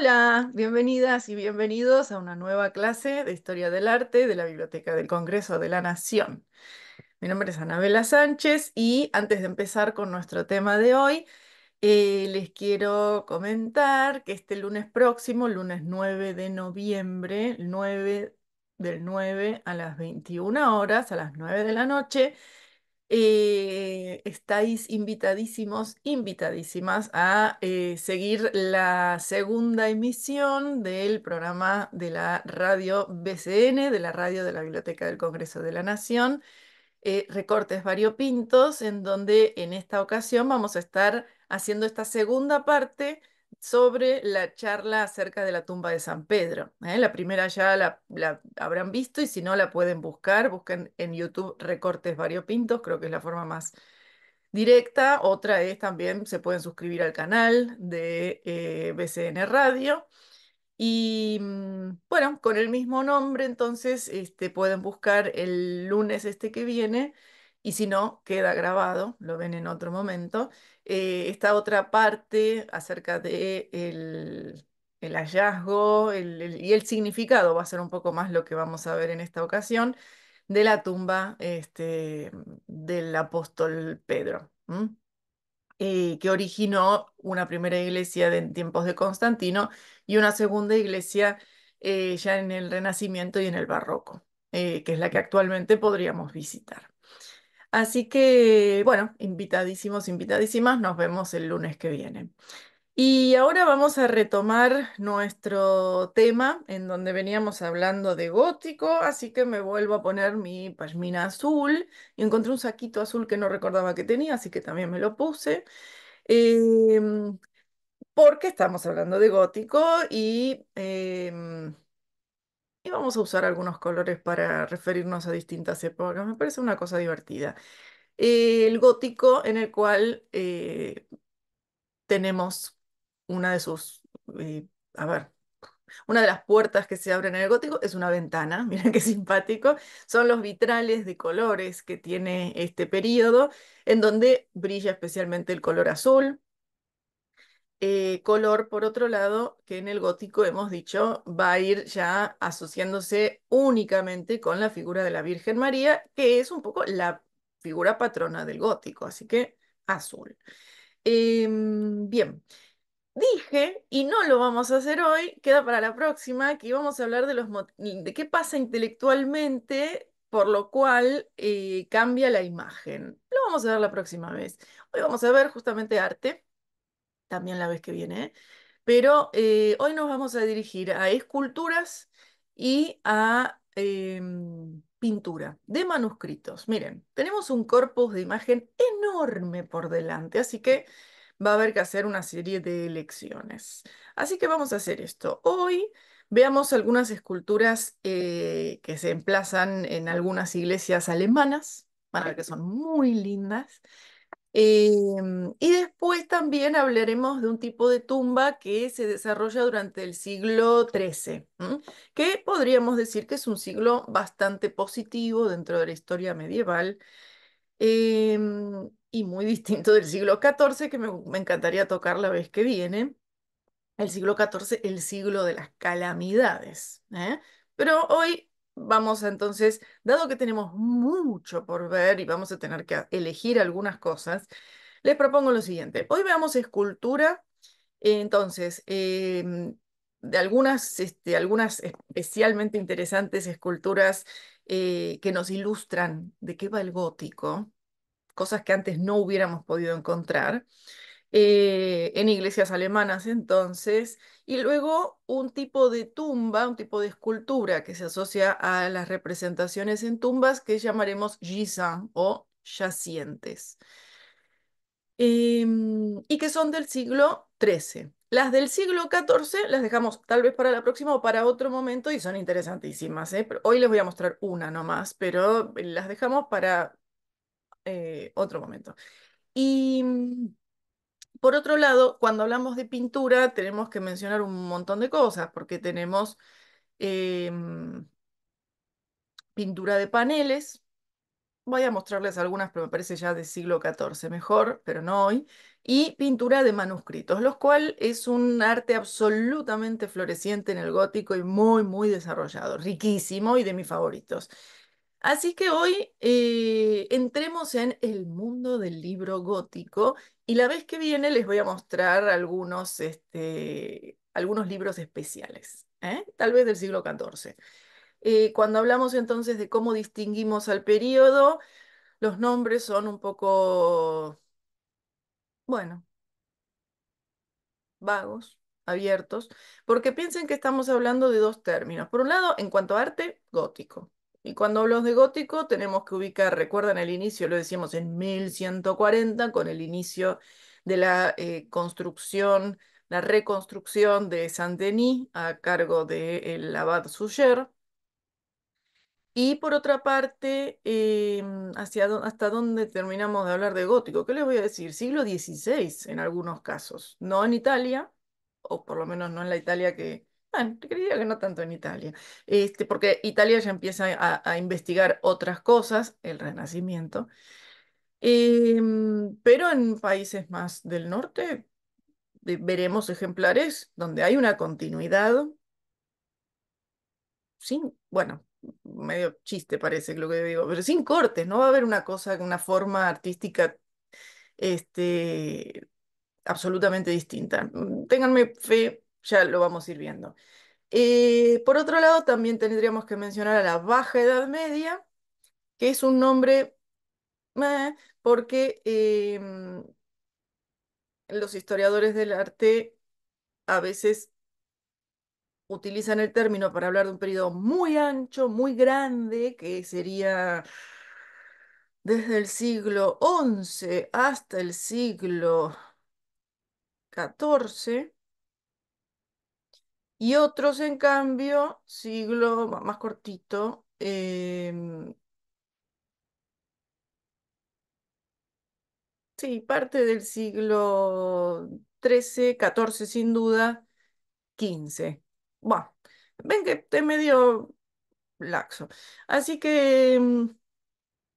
Hola, bienvenidas y bienvenidos a una nueva clase de Historia del Arte de la Biblioteca del Congreso de la Nación. Mi nombre es Anabela Sánchez y antes de empezar con nuestro tema de hoy, eh, les quiero comentar que este lunes próximo, lunes 9 de noviembre, 9 del 9 a las 21 horas, a las 9 de la noche, eh, estáis invitadísimos, invitadísimas a eh, seguir la segunda emisión del programa de la radio BCN, de la radio de la Biblioteca del Congreso de la Nación, eh, recortes variopintos, en donde en esta ocasión vamos a estar haciendo esta segunda parte sobre la charla acerca de la tumba de San Pedro. ¿eh? La primera ya la, habrán visto y si no la pueden buscar, busquen en YouTube recortes variopintos, creo que es la forma más directa. Otra es también se pueden suscribir al canal de eh, BCN Radio. Y mm, bueno, con el mismo nombre, entonces este, pueden buscar el lunes este que viene y si no, queda grabado, lo ven en otro momento. Eh, esta otra parte acerca de el, hallazgo y el significado va a ser un poco más lo que vamos a ver en esta ocasión de la tumba este, del apóstol Pedro, eh, que originó una primera iglesia en tiempos de Constantino y una segunda iglesia eh, ya en el Renacimiento y en el Barroco, que es la que actualmente podríamos visitar. Así que, bueno, invitadísimos, invitadísimas, nos vemos el lunes que viene. Y ahora vamos a retomar nuestro tema en donde veníamos hablando de gótico, así que me vuelvo a poner mi pasmina azul y encontré un saquito azul que no recordaba que tenía, así que también me lo puse. Em, porque estamos hablando de gótico y em, y vamos a usar algunos colores para referirnos a distintas épocas. Me parece una cosa divertida. el gótico en el cual eh, tenemos una de sus, eh, a ver, una de las puertas que se abren en el gótico es una ventana, miren qué simpático, son los vitrales de colores que tiene este periodo, en donde brilla especialmente el color azul, eh, color, por otro lado, que en el gótico hemos dicho va a ir ya asociándose únicamente con la figura de la Virgen María, que es un poco la figura patrona del gótico, así que azul. Em, bien, dije, y no lo vamos a hacer hoy, queda para la próxima, que íbamos a hablar de, los, de qué pasa intelectualmente, por lo cual eh, cambia la imagen. Lo vamos a ver la próxima vez. Hoy vamos a ver justamente arte también la vez que viene. Pero eh, hoy nos vamos a dirigir a esculturas y a em, pintura de manuscritos. Miren, tenemos un corpus de imagen enorme por delante, así que va a haber que hacer una serie de lecciones. Así que vamos a hacer esto. Hoy veamos algunas esculturas eh, que se emplazan en algunas iglesias alemanas, van que son muy lindas. Eh, y después también hablaremos de un tipo de tumba que se desarrolla durante el siglo XIII, que podríamos decir que es un siglo bastante positivo dentro de la historia medieval em, y muy distinto del siglo XIV, que me, encantaría tocar la vez que viene. El siglo XIV, el siglo de las calamidades. ¿eh? Pero hoy Vamos entonces, dado que tenemos mucho por ver y vamos a tener que elegir algunas cosas, les propongo lo siguiente. Hoy veamos escultura, entonces, em, de algunas, este, algunas especialmente interesantes esculturas eh, que nos ilustran de qué va el gótico, cosas que antes no hubiéramos podido encontrar. Eh, en iglesias alemanas entonces, y luego un tipo de tumba, un tipo de escultura que se asocia a las representaciones en tumbas que llamaremos gisan o yacientes, em, y que son del siglo XIII. Las del siglo XIV las dejamos tal vez para la próxima o para otro momento y son interesantísimas. ¿eh? Pero hoy les voy a mostrar una nomás, pero las dejamos para eh, otro momento. Y por otro lado, cuando hablamos de pintura, tenemos que mencionar un montón de cosas, porque tenemos em, pintura de paneles. Voy a mostrarles algunas, pero me parece ya del siglo XIV mejor, pero no hoy. Y pintura de manuscritos, lo cual es un arte absolutamente floreciente en el gótico y muy, muy desarrollado, riquísimo y de mis favoritos. Así que hoy eh, entremos en el mundo del libro gótico y la vez que viene les voy a mostrar algunos, este, algunos libros especiales, ¿eh? tal vez del siglo XIV. Eh, cuando hablamos entonces de cómo distinguimos al periodo, los nombres son un poco, bueno, vagos, abiertos, porque piensen que estamos hablando de dos términos. Por un lado, en cuanto a arte, gótico. Y cuando hablamos de gótico, tenemos que ubicar, recuerdan el inicio, lo decíamos en 1140, con el inicio de la eh, construcción, la reconstrucción de Saint-Denis a cargo del de abad Suyer. Y por otra parte, eh, hacia, ¿hasta dónde terminamos de hablar de gótico? ¿Qué les voy a decir? Siglo XVI en algunos casos, no en Italia, o por lo menos no en la Italia que bueno, creía que no tanto en Italia, este, porque Italia ya empieza a, investigar otras cosas, el Renacimiento, em, pero en países más del norte veremos ejemplares donde hay una continuidad sin, bueno, medio chiste parece lo que digo, pero sin cortes, no va a haber una cosa, una forma artística este, absolutamente distinta. Mm, ténganme fe ya lo vamos a ir viendo. Eh, por otro lado, también tendríamos que mencionar a la Baja Edad Media, que es un nombre porque em, los historiadores del arte a veces utilizan el término para hablar de un periodo muy ancho, muy grande, que sería desde el siglo XI hasta el siglo XIV, y otros, en cambio, siglo más cortito, em, sí, parte del siglo XIII, XIV, sin duda, XV. Bueno, ven que te medio laxo. Así que em,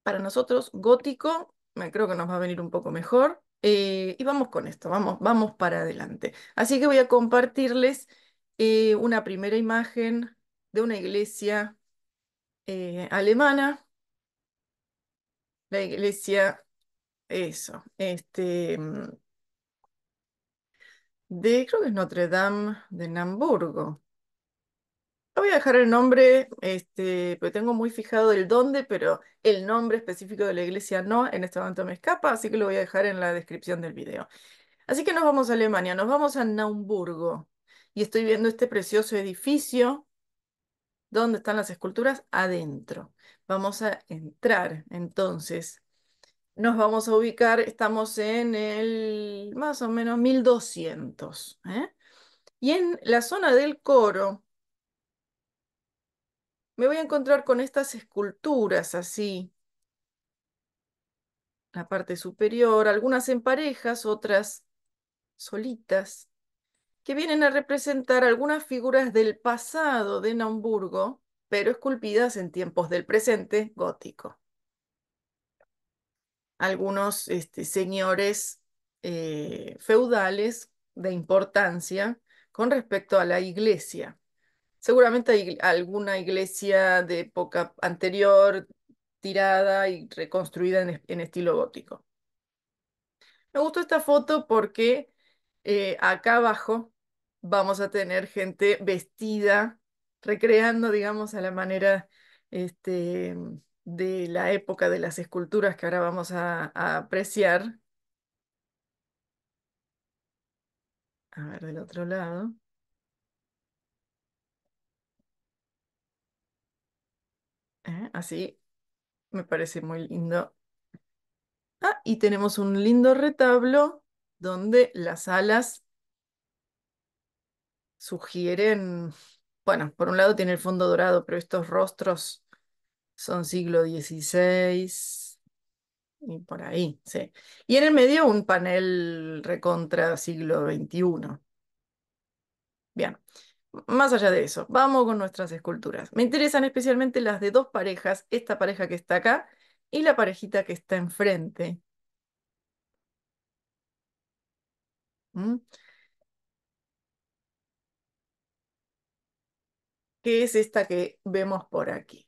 para nosotros, gótico, me creo que nos va a venir un poco mejor. Eh, y vamos con esto, vamos, vamos para adelante. Así que voy a compartirles eh, una primera imagen de una iglesia eh, alemana, la iglesia, eso, este, mm, de, creo que es Notre Dame de Hamburgo. voy a dejar el nombre, este, porque tengo muy fijado el dónde, pero el nombre específico de la iglesia no, en este momento me escapa, así que lo voy a dejar en la descripción del video. Así que nos vamos a Alemania, nos vamos a Naumburgo y estoy viendo este precioso edificio. ¿Dónde están las esculturas? Adentro. Vamos a entrar entonces. Nos vamos a ubicar, estamos en el más o menos 1200. ¿eh? Y en la zona del coro me voy a encontrar con estas esculturas así. La parte superior, algunas en parejas, otras solitas que vienen a representar algunas figuras del pasado de Naumburgo, pero esculpidas en tiempos del presente gótico. Algunos este, señores eh, feudales de importancia con respecto a la iglesia. Seguramente hay alguna iglesia de época anterior tirada y reconstruida en estilo gótico. Me gustó esta foto porque eh, acá abajo vamos a tener gente vestida, recreando, digamos, a la manera este, de la época de las esculturas que ahora vamos a, apreciar. A ver, del otro lado. Eh, así, me parece muy lindo. Ah, y tenemos un lindo retablo donde las alas sugieren, bueno, por un lado tiene el fondo dorado, pero estos rostros son siglo XVI y por ahí, sí. Y en el medio un panel recontra siglo XXI. Bien, más allá de eso, vamos con nuestras esculturas. Me interesan especialmente las de dos parejas, esta pareja que está acá y la parejita que está enfrente. ¿Qué es esta que vemos por aquí.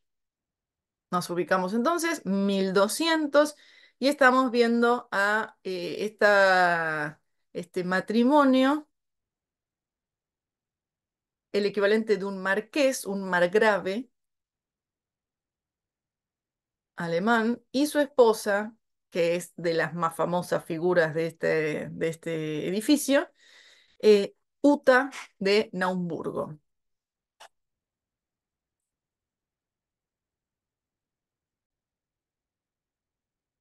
Nos ubicamos entonces 1200 y estamos viendo a eh, esta, este matrimonio, el equivalente de un marqués, un margrave alemán, y su esposa, que es de las más famosas figuras de este, de este edificio, eh, Uta de Naumburgo.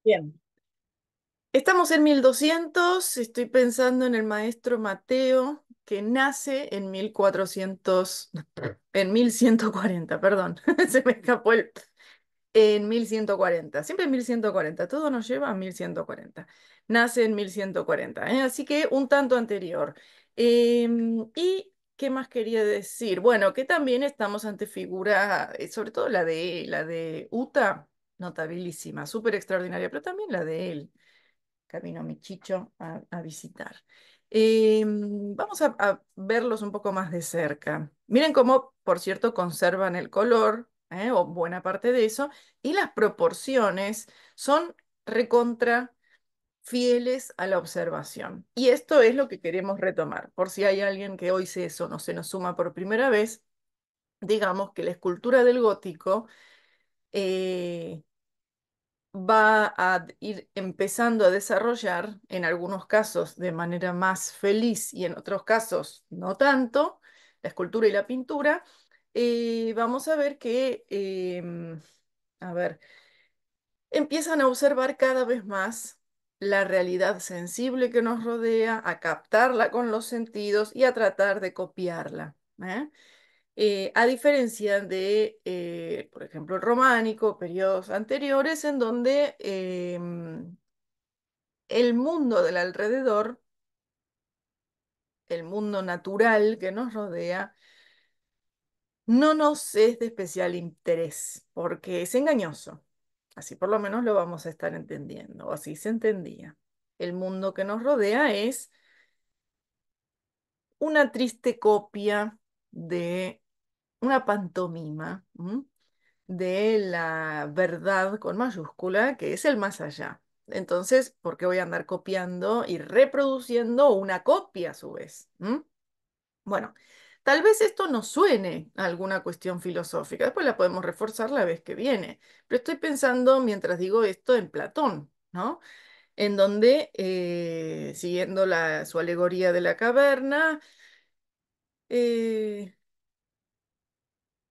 Bien. Estamos en 1200, estoy pensando en el maestro Mateo, que nace en 1400, en 1140, perdón, se me escapó el en 1140. Siempre en 1140, todo nos lleva a 1140. Nace en 1140, ¿eh? así que un tanto anterior. Em, ¿Y qué más quería decir? Bueno, que también estamos ante figura, eh, sobre todo la de, la de Uta, notabilísima, súper extraordinaria, pero también la de él, camino vino mi a, visitar. Em, vamos a verlos un poco más de cerca. Miren cómo, por cierto, conservan el color, ¿eh? o buena parte de eso, y las proporciones son recontra fieles a la observación. Y esto es lo que queremos retomar. Por si hay alguien que hoy se eso no se nos suma por primera vez, digamos que la escultura del gótico eh, va a ir empezando a desarrollar, en algunos casos de manera más feliz y en otros casos no tanto, la escultura y la pintura, vamos a ver que, em, a ver, empiezan a observar cada vez más la realidad sensible que nos rodea, a captarla con los sentidos y a tratar de copiarla. ¿eh? Eh, a diferencia de, eh, por ejemplo, el románico, periodos anteriores, en donde em, el mundo del alrededor, el mundo natural que nos rodea, no nos es de especial interés, porque es engañoso. Así por lo menos lo vamos a estar entendiendo, o así se entendía. El mundo que nos rodea es una triste copia de una pantomima de la verdad con mayúscula, que es el más allá. Entonces, ¿por qué voy a andar copiando y reproduciendo una copia a su vez? Bueno, Tal vez esto nos suene a alguna cuestión filosófica, después la podemos reforzar la vez que viene, pero estoy pensando mientras digo esto en Platón, ¿no? En donde, eh, siguiendo su alegoría de la caverna, eh,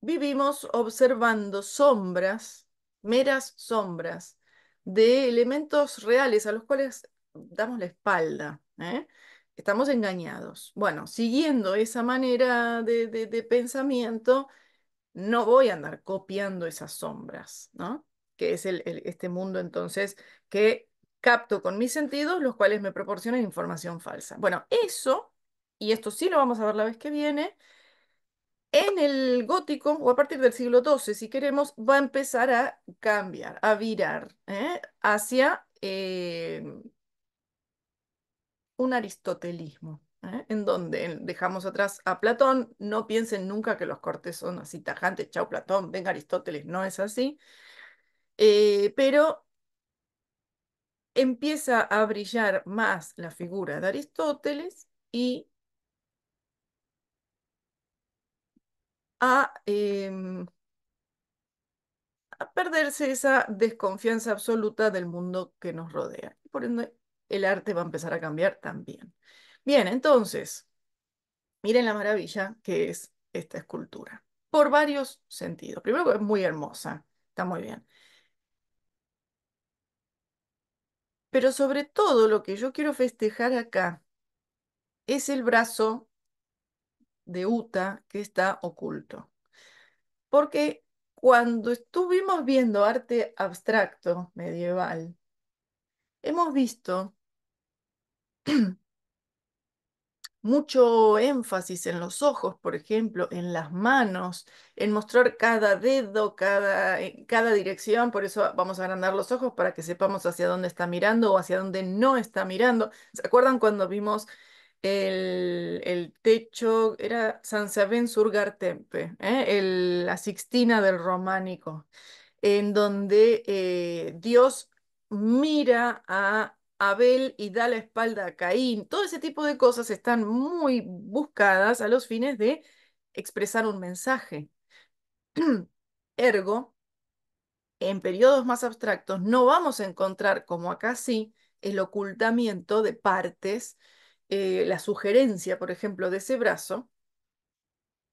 vivimos observando sombras, meras sombras, de elementos reales a los cuales damos la espalda. ¿eh? Estamos engañados. Bueno, siguiendo esa manera de, pensamiento, no voy a andar copiando esas sombras, ¿no? Que es el, este mundo entonces que capto con mis sentidos, los cuales me proporcionan información falsa. Bueno, eso, y esto sí lo vamos a ver la vez que viene, en el gótico, o a partir del siglo XII, si queremos, va a empezar a cambiar, a virar ¿eh? hacia eh, un aristotelismo, ¿eh? en donde dejamos atrás a Platón, no piensen nunca que los cortes son así tajantes, chao Platón, venga Aristóteles, no es así, eh, pero empieza a brillar más la figura de Aristóteles y a, em, a perderse esa desconfianza absoluta del mundo que nos rodea. Por ende, el arte va a empezar a cambiar también. Bien, entonces, miren la maravilla que es esta escultura, por varios sentidos. Primero, es muy hermosa, está muy bien. Pero sobre todo lo que yo quiero festejar acá es el brazo de Uta que está oculto. Porque cuando estuvimos viendo arte abstracto medieval, hemos visto mucho énfasis en los ojos, por ejemplo, en las manos, en mostrar cada dedo, cada, eh, cada dirección, por eso vamos a agrandar los ojos para que sepamos hacia dónde está mirando o hacia dónde no está mirando. ¿Se acuerdan cuando vimos el, el techo? Era San Sabén Surgar ¿eh? la Sixtina del Románico, en donde eh, Dios mira a Abel y da la espalda a Caín. Todo ese tipo de cosas están muy buscadas a los fines de expresar un mensaje. Ergo, en periodos más abstractos no vamos a encontrar, como acá sí, el ocultamiento de partes, eh, la sugerencia, por ejemplo, de ese brazo,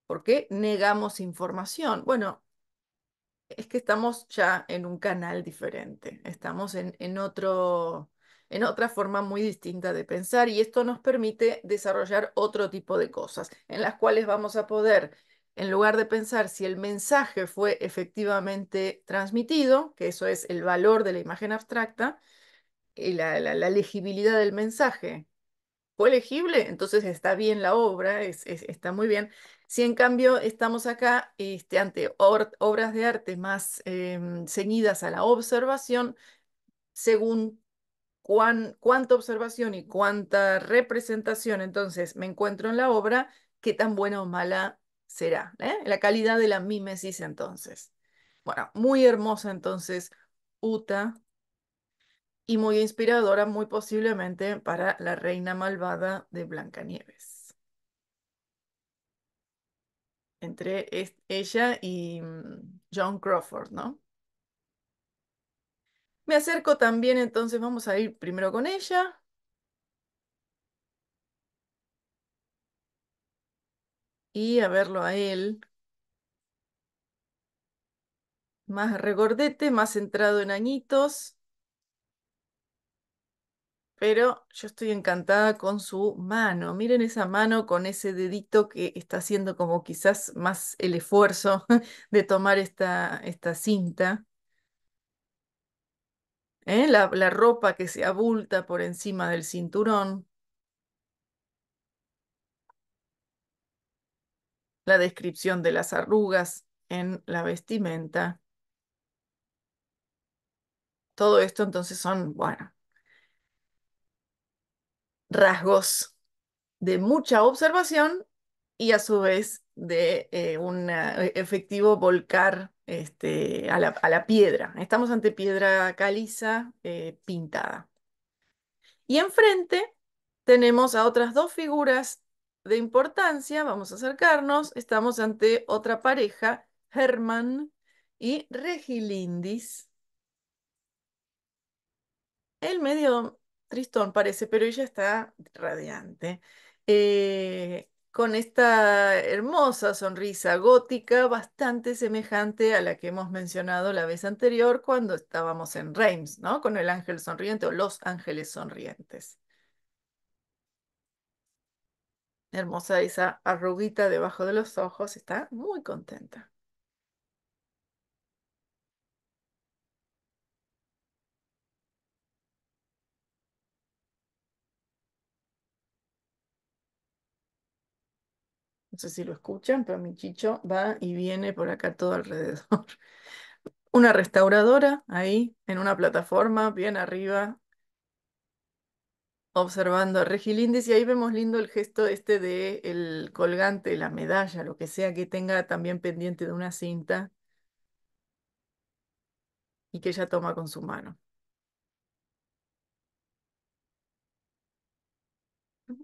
porque negamos información. Bueno, es que estamos ya en un canal diferente, estamos en, en otro, en otra forma muy distinta de pensar y esto nos permite desarrollar otro tipo de cosas en las cuales vamos a poder, en lugar de pensar si el mensaje fue efectivamente transmitido, que eso es el valor de la imagen abstracta, y la, legibilidad del mensaje, fue legible, entonces está bien la obra, es, está muy bien. Si en cambio estamos acá este, ante obras de arte más em, ceñidas a la observación, según cuánta observación y cuánta representación entonces me encuentro en la obra, qué tan buena o mala será. ¿eh? La calidad de la mímesis entonces. Bueno, muy hermosa entonces Uta y muy inspiradora muy posiblemente para la reina malvada de Blancanieves. Entre ella y mm, John Crawford, ¿no? Me acerco también, entonces vamos a ir primero con ella. Y a verlo a él. Más regordete, más centrado en añitos. Pero yo estoy encantada con su mano. Miren esa mano con ese dedito que está haciendo como quizás más el esfuerzo de tomar esta, esta cinta. ¿eh? la, la ropa que se abulta por encima del cinturón, la descripción de las arrugas en la vestimenta. Todo esto entonces son, bueno, rasgos de mucha observación y a su vez de eh, un e, efectivo volcar este, a, la, piedra. Estamos ante piedra caliza eh, pintada. Y enfrente tenemos a otras dos figuras de importancia, vamos a acercarnos, estamos ante otra pareja, Herman y Regilindis. El medio tristón parece, pero ella está radiante. Eh, con esta hermosa sonrisa gótica bastante semejante a la que hemos mencionado la vez anterior cuando estábamos en Reims, ¿no? Con el ángel sonriente o los ángeles sonrientes. Hermosa esa arruguita debajo de los ojos, está muy contenta. no sé si lo escuchan, pero mi chicho va y viene por acá todo alrededor. Una restauradora ahí, en una plataforma, bien arriba, observando a Regilindis. y ahí vemos lindo el gesto este de el colgante, la medalla, lo que sea que tenga también pendiente de una cinta y que ella toma con su mano.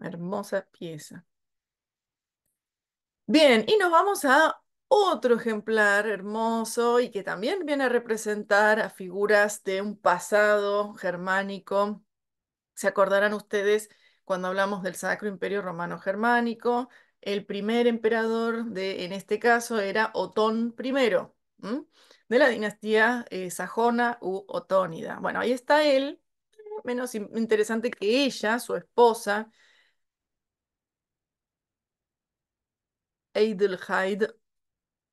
Hermosa pieza. Bien, y nos vamos a otro ejemplar hermoso y que también viene a representar a figuras de un pasado germánico. Se acordarán ustedes cuando hablamos del Sacro Imperio Romano Germánico, el primer emperador de, en este caso, era Otón I, de la dinastía eh, sajona u otónida. Bueno, ahí está él, menos interesante que ella, su esposa, Adelheid,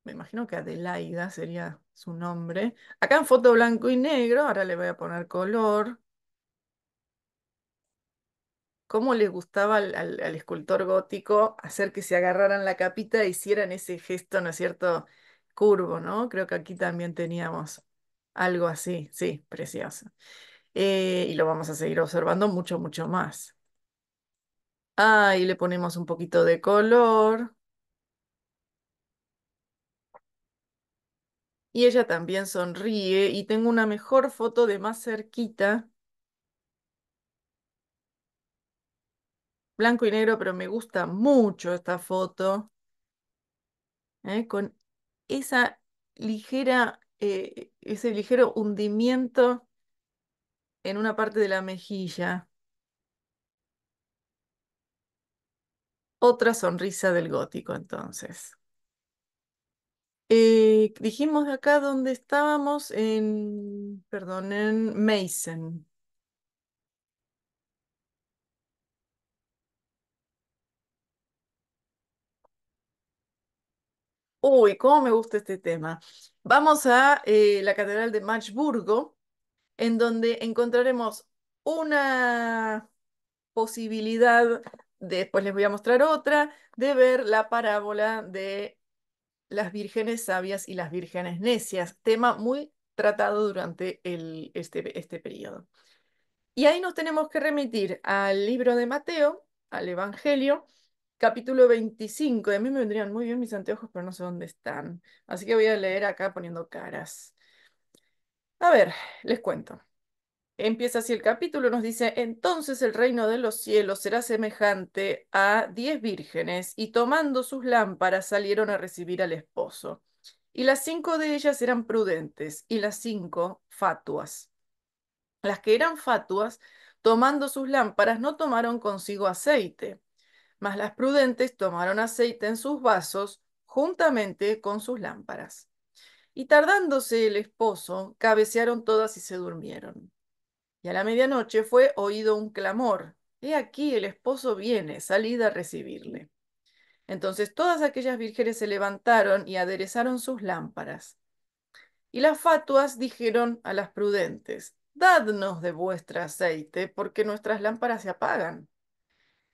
me imagino que Adelaida sería su nombre. Acá en foto blanco y negro, ahora le voy a poner color. ¿Cómo le gustaba al, escultor gótico hacer que se agarraran la capita e hicieran ese gesto, ¿no es cierto?, curvo, ¿no? Creo que aquí también teníamos algo así, sí, precioso. Eh, y lo vamos a seguir observando mucho, mucho más. Ahí le ponemos un poquito de color. Y ella también sonríe y tengo una mejor foto de más cerquita. Blanco y negro, pero me gusta mucho esta foto. ¿eh? Con esa ligera, eh, ese ligero hundimiento en una parte de la mejilla. Otra sonrisa del gótico entonces dijimos acá donde estábamos en, perdón, en Mason. Uy, cómo me gusta este tema. Vamos a eh, la Catedral de Magdeburgo, en donde encontraremos una posibilidad, después les voy a mostrar otra, de ver la parábola de las vírgenes sabias y las vírgenes necias, tema muy tratado durante este, este periodo. Y ahí nos tenemos que remitir al libro de Mateo, al Evangelio, capítulo 25. A mí me vendrían muy bien mis anteojos, pero no sé dónde están. Así que voy a leer acá poniendo caras. A ver, les cuento. Empieza así el capítulo, nos dice, entonces el reino de los cielos será semejante a diez vírgenes y tomando sus lámparas salieron a recibir al esposo. Y las cinco de ellas eran prudentes y las cinco fatuas. Las que eran fatuas, tomando sus lámparas, no tomaron consigo aceite, mas las prudentes tomaron aceite en sus vasos juntamente con sus lámparas. Y tardándose el esposo, cabecearon todas y se durmieron y a la medianoche fue oído un clamor. He aquí el esposo viene, salid a recibirle. Entonces todas aquellas vírgenes se levantaron y aderezaron sus lámparas. Y las fatuas dijeron a las prudentes, Dadnos de vuestro aceite, porque nuestras lámparas se apagan.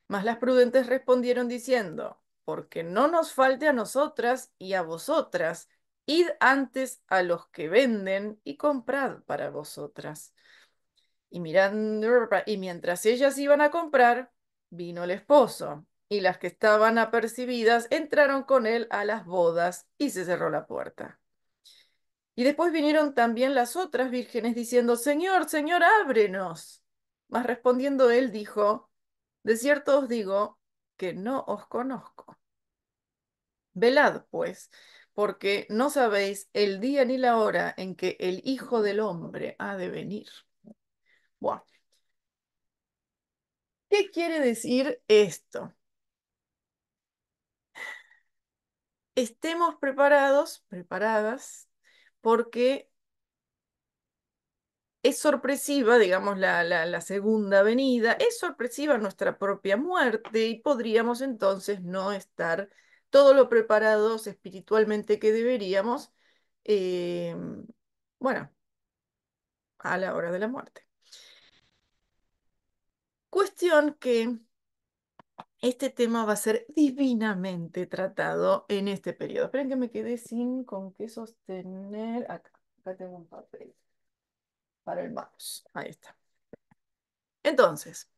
Mas las prudentes respondieron diciendo, Porque no nos falte a nosotras y a vosotras, id antes a los que venden y comprad para vosotras. Y y mientras ellas iban a comprar, vino el esposo, y las que estaban apercibidas entraron con él a las bodas y se cerró la puerta. Y después vinieron también las otras vírgenes diciendo, Señor, Señor, ábrenos. Mas respondiendo él dijo, De cierto os digo que no os conozco. Velad, pues, porque no sabéis el día ni la hora en que el Hijo del Hombre ha de venir. Bueno, ¿qué quiere decir esto? Estemos preparados, preparadas, porque es sorpresiva, digamos, la, segunda venida, es sorpresiva nuestra propia muerte y podríamos entonces no estar todo lo preparados espiritualmente que deberíamos, eh, bueno, a la hora de la muerte. Cuestión que este tema va a ser divinamente tratado en este periodo. Esperen que me quedé sin con qué sostener. Acá, acá tengo un papel para el mouse. Ahí está. Entonces,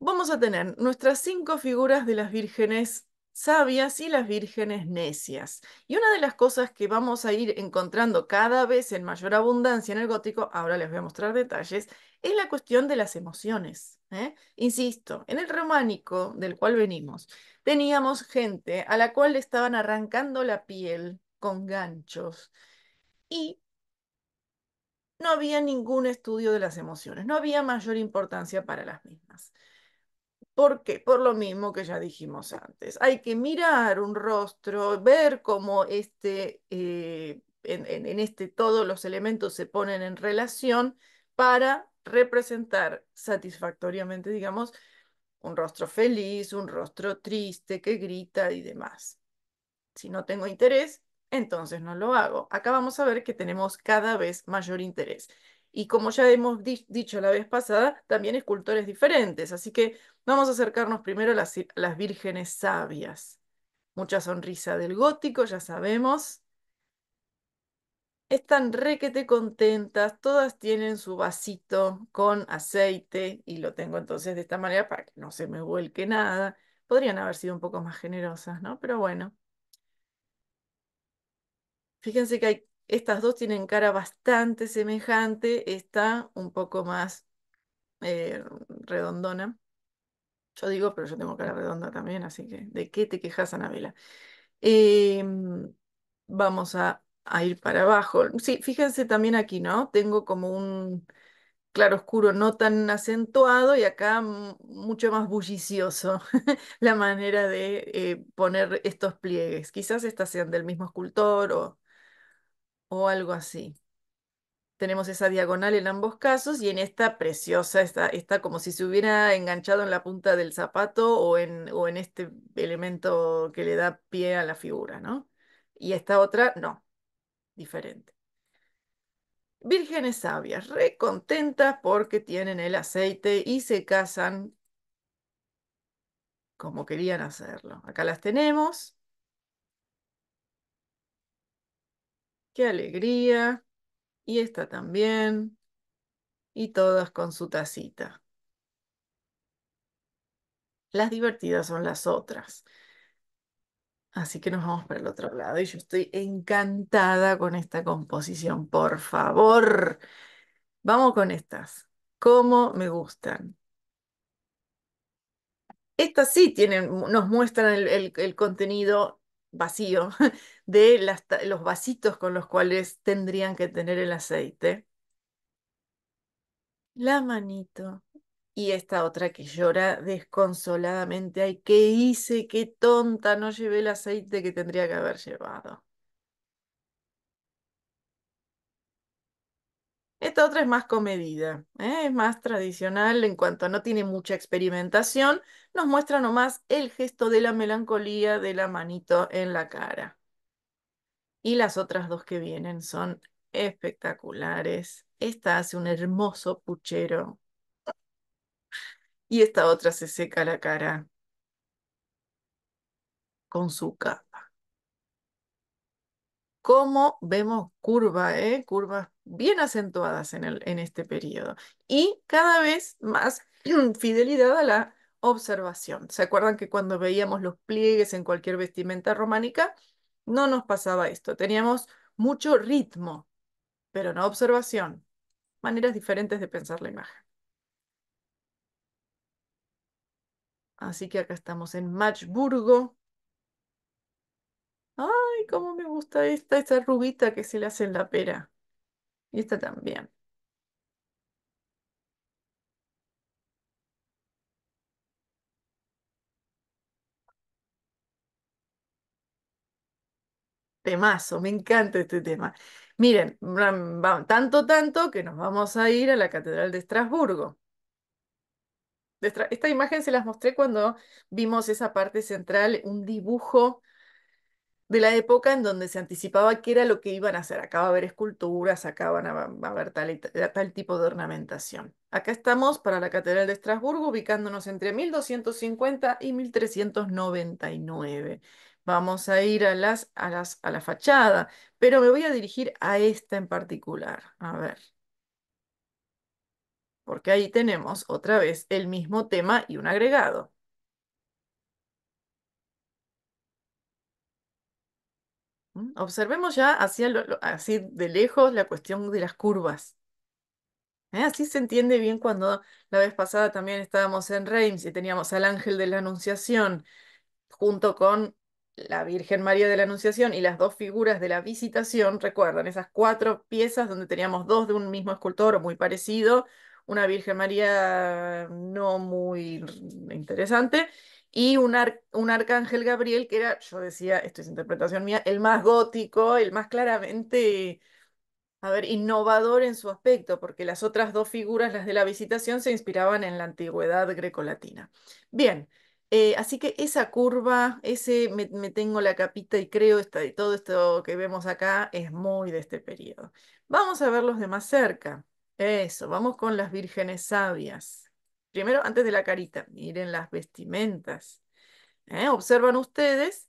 vamos a tener nuestras cinco figuras de las vírgenes sabias y las vírgenes necias. Y una de las cosas que vamos a ir encontrando cada vez en mayor abundancia en el gótico, ahora les voy a mostrar detalles, es la cuestión de las emociones. ¿eh? Insisto, en el románico del cual venimos, teníamos gente a la cual le estaban arrancando la piel con ganchos y no había ningún estudio de las emociones, no había mayor importancia para las mismas. ¿Por qué? Por lo mismo que ya dijimos antes. Hay que mirar un rostro, ver cómo este, eh, en, en este todos los elementos se ponen en relación para representar satisfactoriamente, digamos, un rostro feliz, un rostro triste que grita y demás. Si no tengo interés, entonces no lo hago. Acá vamos a ver que tenemos cada vez mayor interés. Y como ya hemos dicho la vez pasada, también escultores diferentes. Así que vamos a acercarnos primero a las vírgenes sabias. Mucha sonrisa del gótico, ya sabemos. Están requete contentas, todas tienen su vasito con aceite y lo tengo entonces de esta manera para que no se me vuelque nada. Podrían haber sido un poco más generosas, ¿no? Pero bueno. Fíjense que estas dos tienen cara bastante semejante, esta un poco más eh, redondona. Yo digo, pero yo tengo cara redonda también, así que ¿de qué te quejas, Anabela? Em, vamos a a ir para abajo. Sí, fíjense también aquí, ¿no? Tengo como un claro oscuro no tan acentuado y acá mucho más bullicioso la manera de eh, poner estos pliegues. Quizás estas sean del mismo escultor o, o algo así. Tenemos esa diagonal en ambos casos y en esta preciosa, está como si se hubiera enganchado en la punta del zapato o en, o en este elemento que le da pie a la figura, ¿no? Y esta otra no, diferente. Vírgenes sabias, recontentas porque tienen el aceite y se casan como querían hacerlo. Acá las tenemos. Qué alegría. Y esta también. Y todas con su tacita. Las divertidas son las otras. Así que nos vamos para el otro lado y yo estoy encantada con esta composición. Por favor, vamos con estas. ¿Cómo me gustan? Estas sí tienen, nos muestran el, contenido vacío de los vasitos con los cuales tendrían que tener el aceite. La manito, y esta otra que llora desconsoladamente, ay, ¿qué hice? ¿Qué tonta? No llevé el aceite que tendría que haber llevado. Esta otra es más comedida, ¿eh? es más tradicional en cuanto no tiene mucha experimentación, nos muestra nomás el gesto de la melancolía de la manito en la cara. Y las otras dos que vienen son espectaculares. Esta hace un hermoso puchero y esta otra se seca la cara con su capa. Como vemos curva, eh? curvas bien acentuadas en, el, en este periodo y cada vez más fidelidad a la observación. ¿Se acuerdan que cuando veíamos los pliegues en cualquier vestimenta románica? No nos pasaba esto. Teníamos mucho ritmo, pero no observación. Maneras diferentes de pensar la imagen. Así que acá estamos en Matchburgo. Ay, cómo me gusta esta, esta rubita que se le hace en la pera. Y esta también. Temazo, me encanta este tema. Miren, tanto, tanto que nos vamos a ir a la Catedral de Estrasburgo. Esta imagen se las mostré cuando vimos esa parte central, un dibujo de la época en donde se anticipaba qué era lo que iban a hacer. Acaba va a haber esculturas, acá van a, haber tal, tipo de ornamentación. Acá estamos para la Catedral de Estrasburgo, ubicándonos entre 1250 y 1399. Vamos a ir a, las, a, las, a la fachada, pero me voy a dirigir a esta en particular. A ver porque ahí tenemos otra vez el mismo tema y un agregado. Mm, observemos ya así de lejos la cuestión de las curvas. ¿Eh? Así se entiende bien cuando la vez pasada también estábamos en Reims y teníamos al ángel de la Anunciación junto con la Virgen María de la Anunciación y las dos figuras de la Visitación. Recuerdan, esas cuatro piezas donde teníamos dos de un mismo escultor muy parecido, una Virgen María no muy interesante y un, arcángel Gabriel que era, yo decía, esto es interpretación mía, el más gótico, el más claramente, a ver, innovador en su aspecto, porque las otras dos figuras, las de la visitación, se inspiraban en la antigüedad grecolatina. Bien. Eh, así que esa curva, ese me, tengo la capita y creo todo esto que vemos acá es muy de este periodo. Vamos a verlos de más cerca. Eso, vamos con las vírgenes sabias. Primero, antes de la carita, miren las vestimentas. ¿eh? Observan ustedes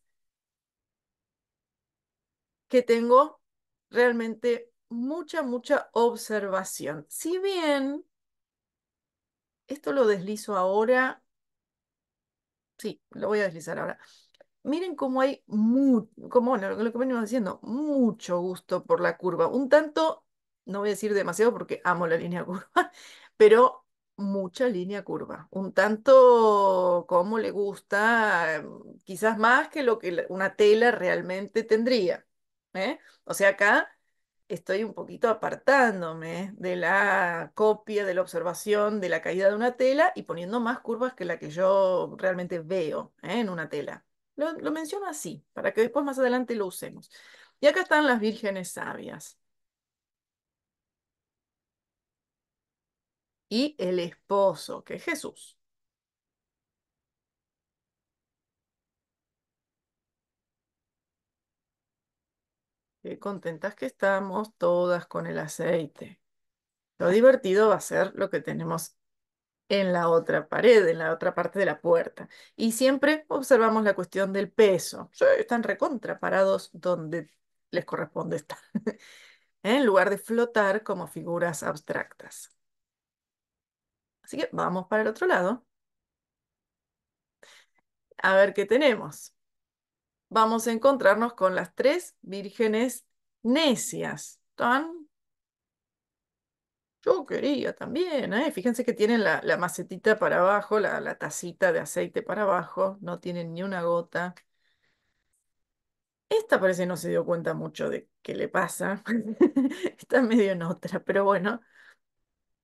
que tengo realmente mucha, mucha observación. Si bien esto lo deslizo ahora, sí, lo voy a deslizar ahora. Miren cómo hay, mucho como lo que venimos diciendo, mucho gusto por la curva, un tanto no voy a decir demasiado porque amo la línea curva, pero mucha línea curva, un tanto como le gusta, mm, quizás más que lo que una tela realmente tendría. ¿eh? O sea, acá estoy un poquito apartándome de la copia, de la observación, de la caída de una tela y poniendo más curvas que la que yo realmente veo ¿eh? en una tela. Lo, lo menciono así, para que después más adelante lo usemos. Y acá están las vírgenes sabias. y el esposo, que es Jesús. Qué contentas que estamos todas con el aceite. Lo ah. divertido va a ser lo que tenemos en la otra pared, en la otra parte de la puerta. Y siempre observamos la cuestión del peso. Están recontraparados donde les corresponde estar, ¿eh? en lugar de flotar como figuras abstractas. Así que vamos para el otro lado. A ver qué tenemos. Vamos a encontrarnos con las tres vírgenes necias. Tan. Yo quería también, ¿eh? Fíjense que tienen la, macetita para abajo, la, tacita de aceite para abajo, no tienen ni una gota. Esta parece no se dio cuenta mucho de qué le pasa. Está medio en otra, pero bueno,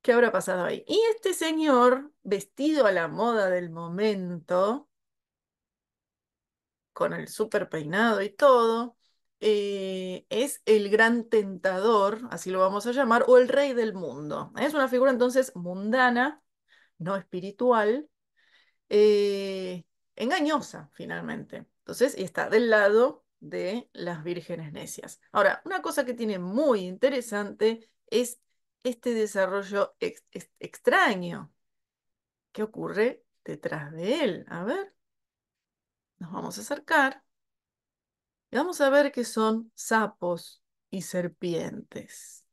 ¿Qué habrá pasado ahí? Y este señor, vestido a la moda del momento, con el súper peinado y todo, eh, es el gran tentador, así lo vamos a llamar, o el rey del mundo. Es una figura entonces mundana, no espiritual, eh, engañosa finalmente. Entonces, y está del lado de las vírgenes necias. Ahora, una cosa que tiene muy interesante es este desarrollo extraño. ¿Qué ocurre detrás de él? A ver, nos vamos a acercar y vamos a ver que son sapos y serpientes.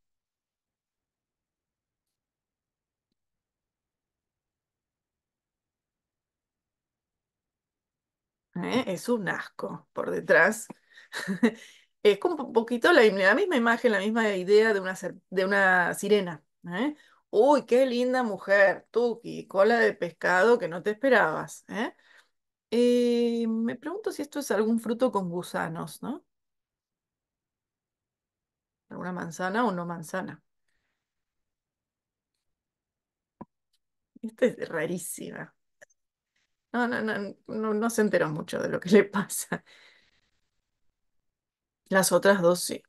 ¿Eh? Es un asco por detrás. Es como un poquito la, misma imagen, la misma idea de una, de una sirena. ¿eh? Uy, qué linda mujer, Tuki, cola de pescado que no te esperabas. ¿eh? me pregunto si esto es algún fruto con gusanos, ¿no? ¿Alguna manzana o no manzana? Esta es rarísima. No, no, no, no, no se enteró mucho de lo que le pasa. Las otras dos sí.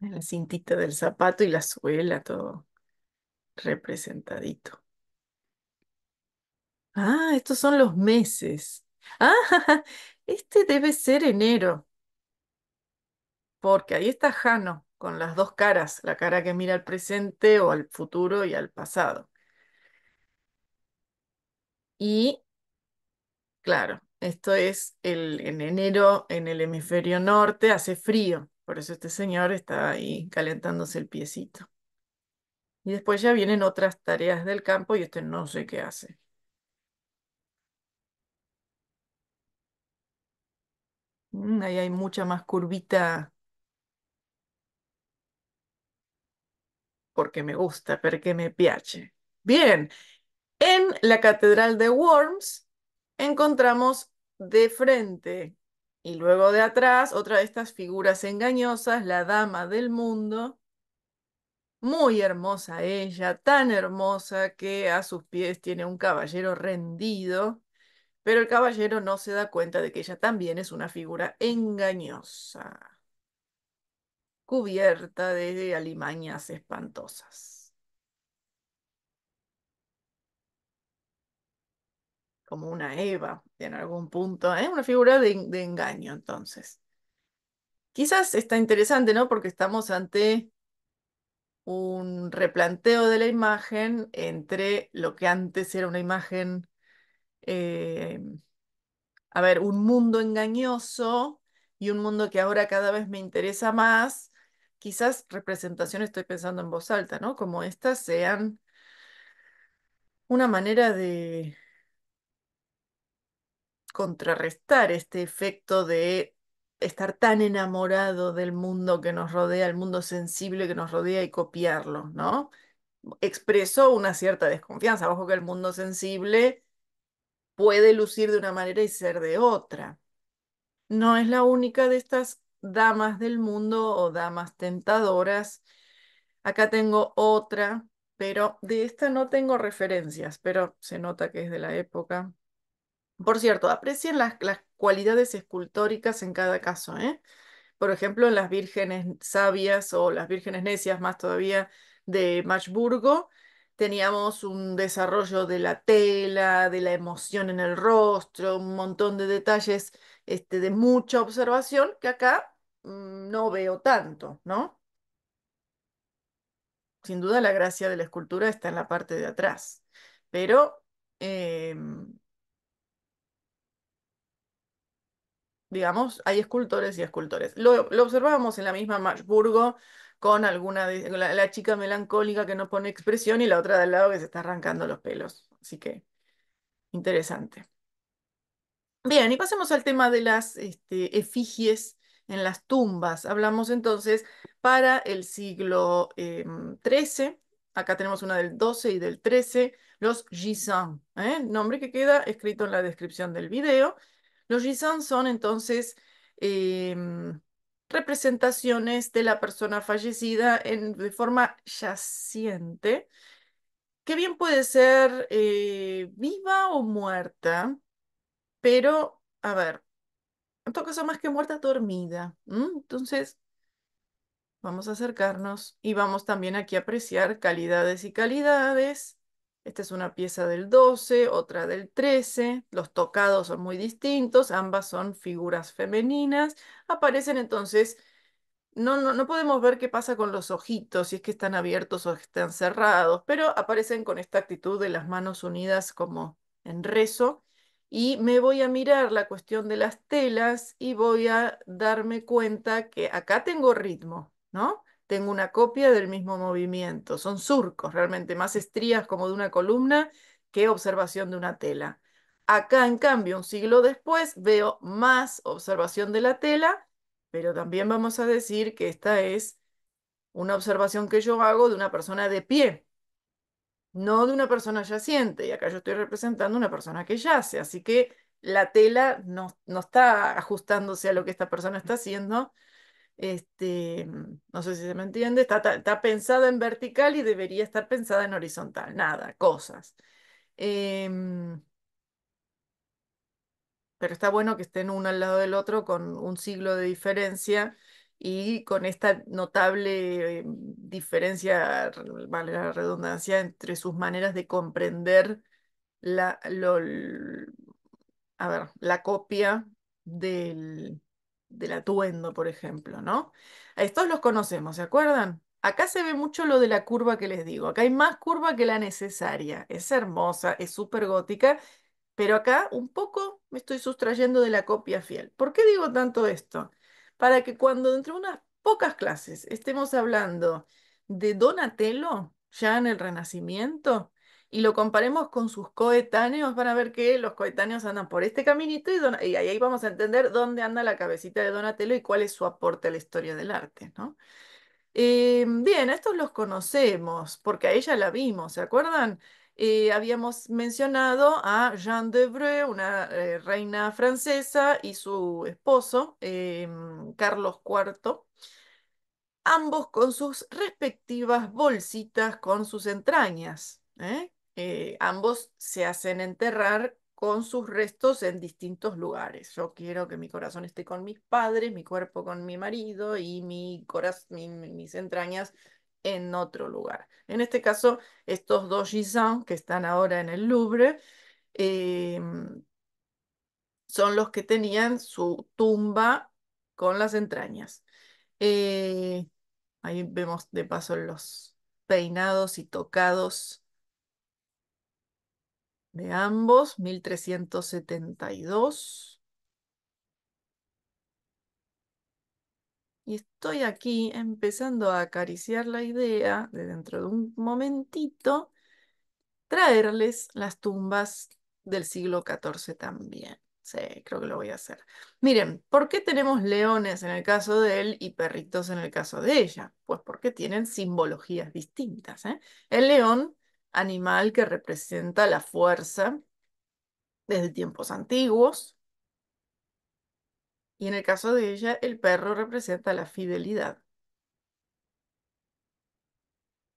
La cintita del zapato y la suela, todo representadito. Ah, estos son los meses. Ah, este debe ser enero, porque ahí está Jano con las dos caras, la cara que mira al presente o al futuro y al pasado. Y, claro, esto es el, en enero en el hemisferio norte, hace frío, por eso este señor está ahí calentándose el piecito. Y después ya vienen otras tareas del campo y este no sé qué hace. Mm, ahí hay mucha más curvita porque me gusta, porque me piace. Bien, en la Catedral de Worms encontramos de frente y luego de atrás otra de estas figuras engañosas, la Dama del Mundo. Muy hermosa ella, tan hermosa que a sus pies tiene un caballero rendido, pero el caballero no se da cuenta de que ella también es una figura engañosa cubierta de alimañas espantosas. Como una Eva, en algún punto. Es ¿eh? una figura de, engaño, entonces. Quizás está interesante, ¿no? Porque estamos ante un replanteo de la imagen entre lo que antes era una imagen, eh, a ver, un mundo engañoso y un mundo que ahora cada vez me interesa más, quizás representación estoy pensando en voz alta, ¿no? Como estas sean una manera de contrarrestar este efecto de estar tan enamorado del mundo que nos rodea, el mundo sensible que nos rodea y copiarlo, ¿no? Expresó una cierta desconfianza, ojo que el mundo sensible puede lucir de una manera y ser de otra. No es la única de estas damas del mundo o damas tentadoras. Acá tengo otra, pero de esta no tengo referencias, pero se nota que es de la época. Por cierto, aprecien las, cualidades escultóricas en cada caso. ¿eh? Por ejemplo, en las vírgenes sabias o las vírgenes necias, más todavía de Machburgo, teníamos un desarrollo de la tela, de la emoción en el rostro, un montón de detalles este, de mucha observación que acá Mm, no veo tanto, ¿no? Sin duda la gracia de la escultura está en la parte de atrás, pero em, digamos, hay escultores y escultores. Lo, lo observábamos en la misma Marburgo con alguna la, chica melancólica que no pone expresión y la otra del lado que se está arrancando los pelos. Así que interesante. Bien, y pasemos al tema de las este, efigies en las tumbas. Hablamos entonces para el siglo XIII, eh, acá tenemos una del XII y del XIII, los Gisans, ¿eh? nombre que queda escrito en la descripción del video. Los Gisans son entonces eh, representaciones de la persona fallecida en, de forma yaciente, que bien puede ser viva o muerta, pero, a ver, en todo caso más que muerta, dormida. Entonces, vamos a acercarnos y vamos también aquí a apreciar calidades y calidades. Esta es una pieza del 12, otra del 13. Los tocados son muy distintos, ambas son figuras femeninas. Aparecen entonces, no, no, no podemos ver qué pasa con los ojitos, si es que están abiertos o están cerrados, pero aparecen con esta actitud de las manos unidas como en rezo y me voy a mirar la cuestión de las telas y voy a darme cuenta que acá tengo ritmo, ¿no? Tengo una copia del mismo movimiento, son surcos realmente, más estrías como de una columna que observación de una tela. Acá, en cambio, un siglo después, veo más observación de la tela, pero también vamos a decir que esta es una observación que yo hago de una persona de pie, no de una persona yaciente, y acá yo estoy representando una persona que yace, así que la tela no, está ajustándose a lo que esta persona está haciendo, este, no sé si se me entiende, está, está, pensada en vertical y debería estar pensada en horizontal, nada, cosas. Em, pero está bueno que estén uno al lado del otro con un siglo de diferencia y con esta notable eh, diferencia, vale la redundancia, entre sus maneras de comprender la, a ver, la copia del, del atuendo, por ejemplo, ¿no? estos los conocemos, ¿se acuerdan? Acá se ve mucho lo de la curva que les digo. Acá hay más curva que la necesaria. Es hermosa, es súper gótica, pero acá un poco me estoy sustrayendo de la copia fiel. ¿Por qué digo tanto esto? para que cuando dentro de unas pocas clases estemos hablando de Donatello, ya en el Renacimiento, y lo comparemos con sus coetáneos, van a ver que los coetáneos andan por este caminito y, y ahí vamos a entender dónde anda la cabecita de Donatello y cuál es su aporte a la historia del arte, ¿no? Em, bien, estos los conocemos porque a ella la vimos, ¿se acuerdan? Eh, habíamos mencionado a Jeanne d'Evreux, una eh, reina francesa, y su esposo, em, Carlos IV, ambos con sus respectivas bolsitas con sus entrañas. ¿eh? ambos se hacen enterrar con sus restos en distintos lugares. Yo quiero que mi corazón esté con mis padres, mi cuerpo con mi marido y mi corazón, mis entrañas en otro lugar. En este caso, estos dos Gisans que están ahora en el Louvre em, son los que tenían su tumba con las entrañas. Eh, ahí vemos de paso los peinados y tocados de ambos, 1372. Y estoy aquí empezando a acariciar la idea de dentro de un momentito traerles las tumbas del siglo XIV también. Sí, creo que lo voy a hacer. Miren, ¿por qué tenemos leones en el caso de él y perritos en el caso de ella? Pues porque tienen simbologías distintas. ¿eh? El león, animal que representa la fuerza desde tiempos antiguos, y en el caso de ella, el perro representa la fidelidad.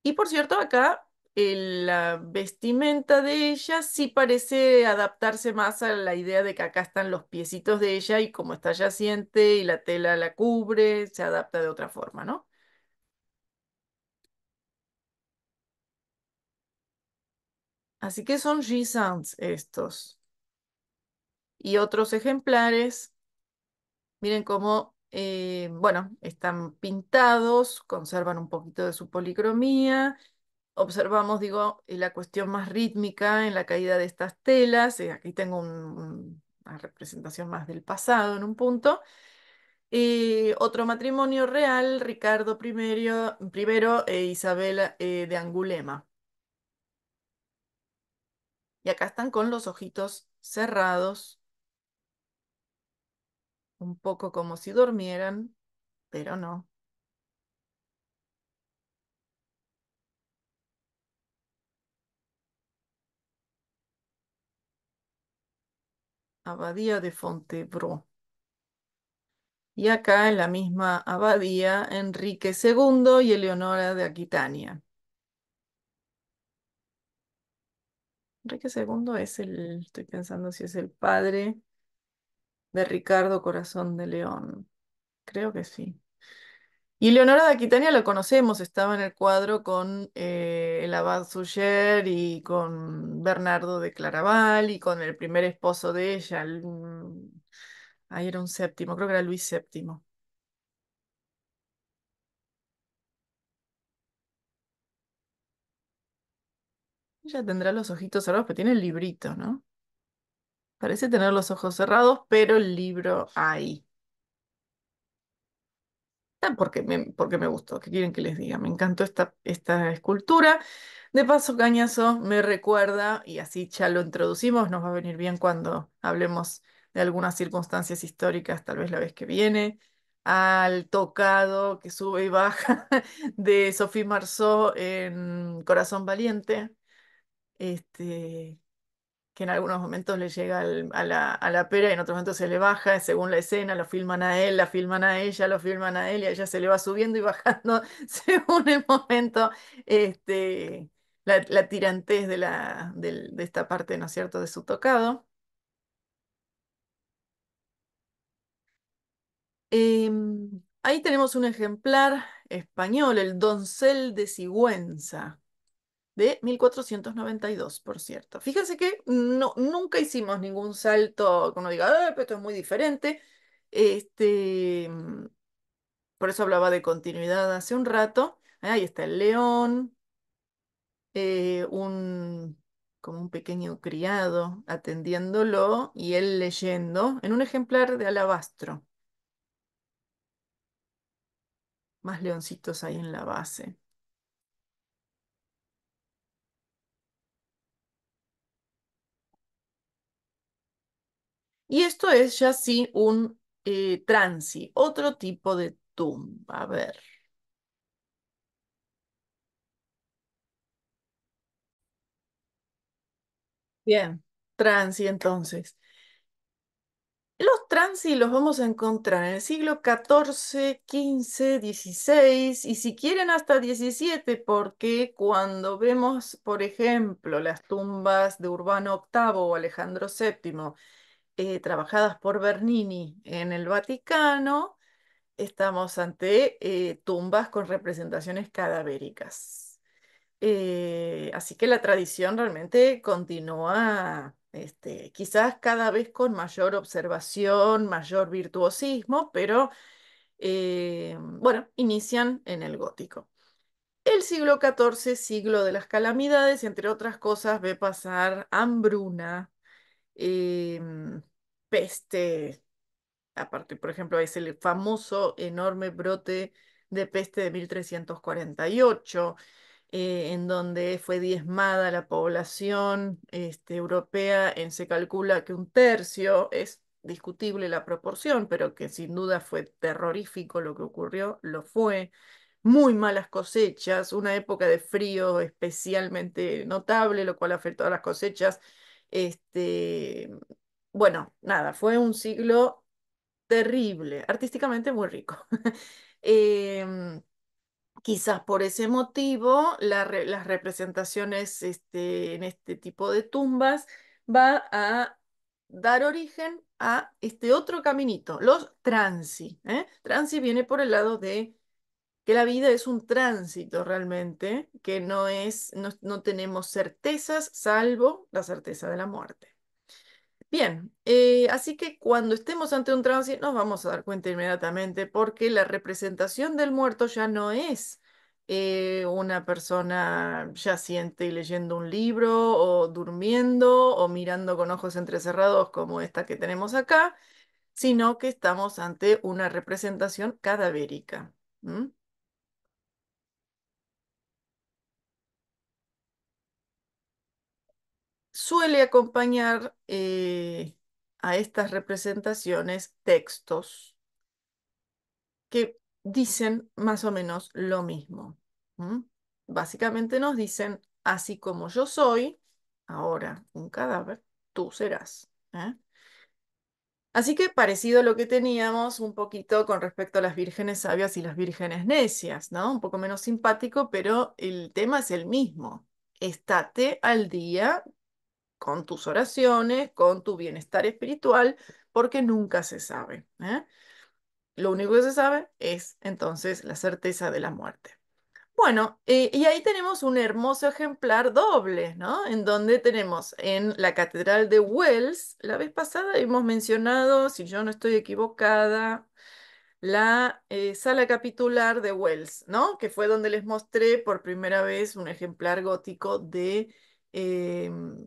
Y por cierto, acá la vestimenta de ella sí parece adaptarse más a la idea de que acá están los piecitos de ella y como está yaciente y la tela la cubre, se adapta de otra forma, ¿no? Así que son G-Sounds estos. Y otros ejemplares Miren cómo, eh, bueno, están pintados, conservan un poquito de su policromía. Observamos, digo, eh, la cuestión más rítmica en la caída de estas telas. Eh, aquí tengo una representación más del pasado en un punto. otro matrimonio real, Ricardo I, e Isabel de Angulema. Y acá están con los ojitos cerrados un poco como si durmieran, pero no. Abadía de Fontebro. Y acá en la misma abadía, Enrique II y Eleonora de Aquitania. Enrique II es el, estoy pensando si es el padre de Ricardo Corazón de León. Creo que sí. Y Leonora de Aquitania lo conocemos, estaba en el cuadro con eh, el abad Suyer y con Bernardo de Claraval y con el primer esposo de ella. Mm, ahí era un séptimo, creo que era Luis VII. Ella tendrá los ojitos cerrados, pero tiene el librito, ¿no? Parece tener los ojos cerrados, pero el libro ahí. porque me, porque me gustó, ¿qué quieren que les diga? Me encantó esta, esta escultura. De paso, Cañazo me recuerda, y así ya lo introducimos, nos va a venir bien cuando hablemos de algunas circunstancias históricas, tal vez la vez que viene, al tocado que sube y baja de Sophie Marceau en Corazón Valiente. Este, que en algunos momentos le llega a, la, pera y en otros momentos se le baja, según la escena, lo filman a él, la filman a ella, lo filman a él y a ella se le va subiendo y bajando según el momento, este, la, tirantez de, la, esta parte, ¿no cierto?, de su tocado. Em, ahí tenemos un ejemplar español, el doncel de Sigüenza de 1492, por cierto. Fíjense que no, nunca hicimos ningún salto que uno diga, ah, pero esto es muy diferente. Este, mm, por eso hablaba de continuidad hace un rato. Ahí está el león, eh, un, como un pequeño criado atendiéndolo y él leyendo en un ejemplar de alabastro. Más leoncitos ahí en la base. Y esto es ya sí un eh, transi, otro tipo de tumba. A ver. Bien, transi entonces. Los transi los vamos a encontrar en el siglo XIV, XV, XVI y si quieren hasta XVII, porque cuando vemos, por ejemplo, las tumbas de Urbano VIII o Alejandro VII, eh, trabajadas por Bernini en el Vaticano, estamos ante eh, tumbas con representaciones cadavéricas. Eh, así que la tradición realmente continúa, este, quizás cada vez con mayor observación, mayor virtuosismo, pero bueno, inician en el gótico. El siglo XIV, siglo de las calamidades, entre otras cosas, ve pasar hambruna, peste. Aparte, por ejemplo, es el famoso enorme brote de peste de 1348, eh, en donde fue diezmada la población este, europea se calcula que un tercio, es discutible la proporción, pero que sin duda fue terrorífico lo que ocurrió, lo fue. Muy malas cosechas, una época de frío especialmente notable, lo cual afectó a las cosechas. Este, bueno, nada, fue un siglo terrible, artísticamente muy rico. Em, quizás por ese motivo las representaciones este, en este tipo de tumbas va a dar origen a este otro caminito, los transi. ¿eh? Transi viene por el lado de que la vida es un tránsito realmente, que no es, no tenemos certezas salvo la certeza de la muerte. Bien, eh, así que cuando estemos ante un trance nos vamos a dar cuenta inmediatamente porque la representación del muerto ya no es eh, una persona yaciente y leyendo un libro o durmiendo o mirando con ojos entrecerrados como esta que tenemos acá, sino que estamos ante una representación cadavérica. suele acompañar eh, a estas representaciones textos que dicen más o menos lo mismo. Básicamente nos dicen, así como yo soy, ahora un cadáver, tú serás. ¿eh? Así que parecido a lo que teníamos un poquito con respecto a las vírgenes sabias y las vírgenes necias, ¿no? Un poco menos simpático, pero el tema es el mismo. Estate al día con tus oraciones, con tu bienestar espiritual, porque nunca se sabe. ¿eh? Lo único que se sabe es entonces la certeza de la muerte. Bueno, eh, y ahí tenemos un hermoso ejemplar doble, ¿no? En donde tenemos en la Catedral de Wells, la vez pasada hemos mencionado, si yo no estoy equivocada, la eh, sala capitular de Wells, ¿no? Que fue donde les mostré por primera vez un ejemplar gótico de em,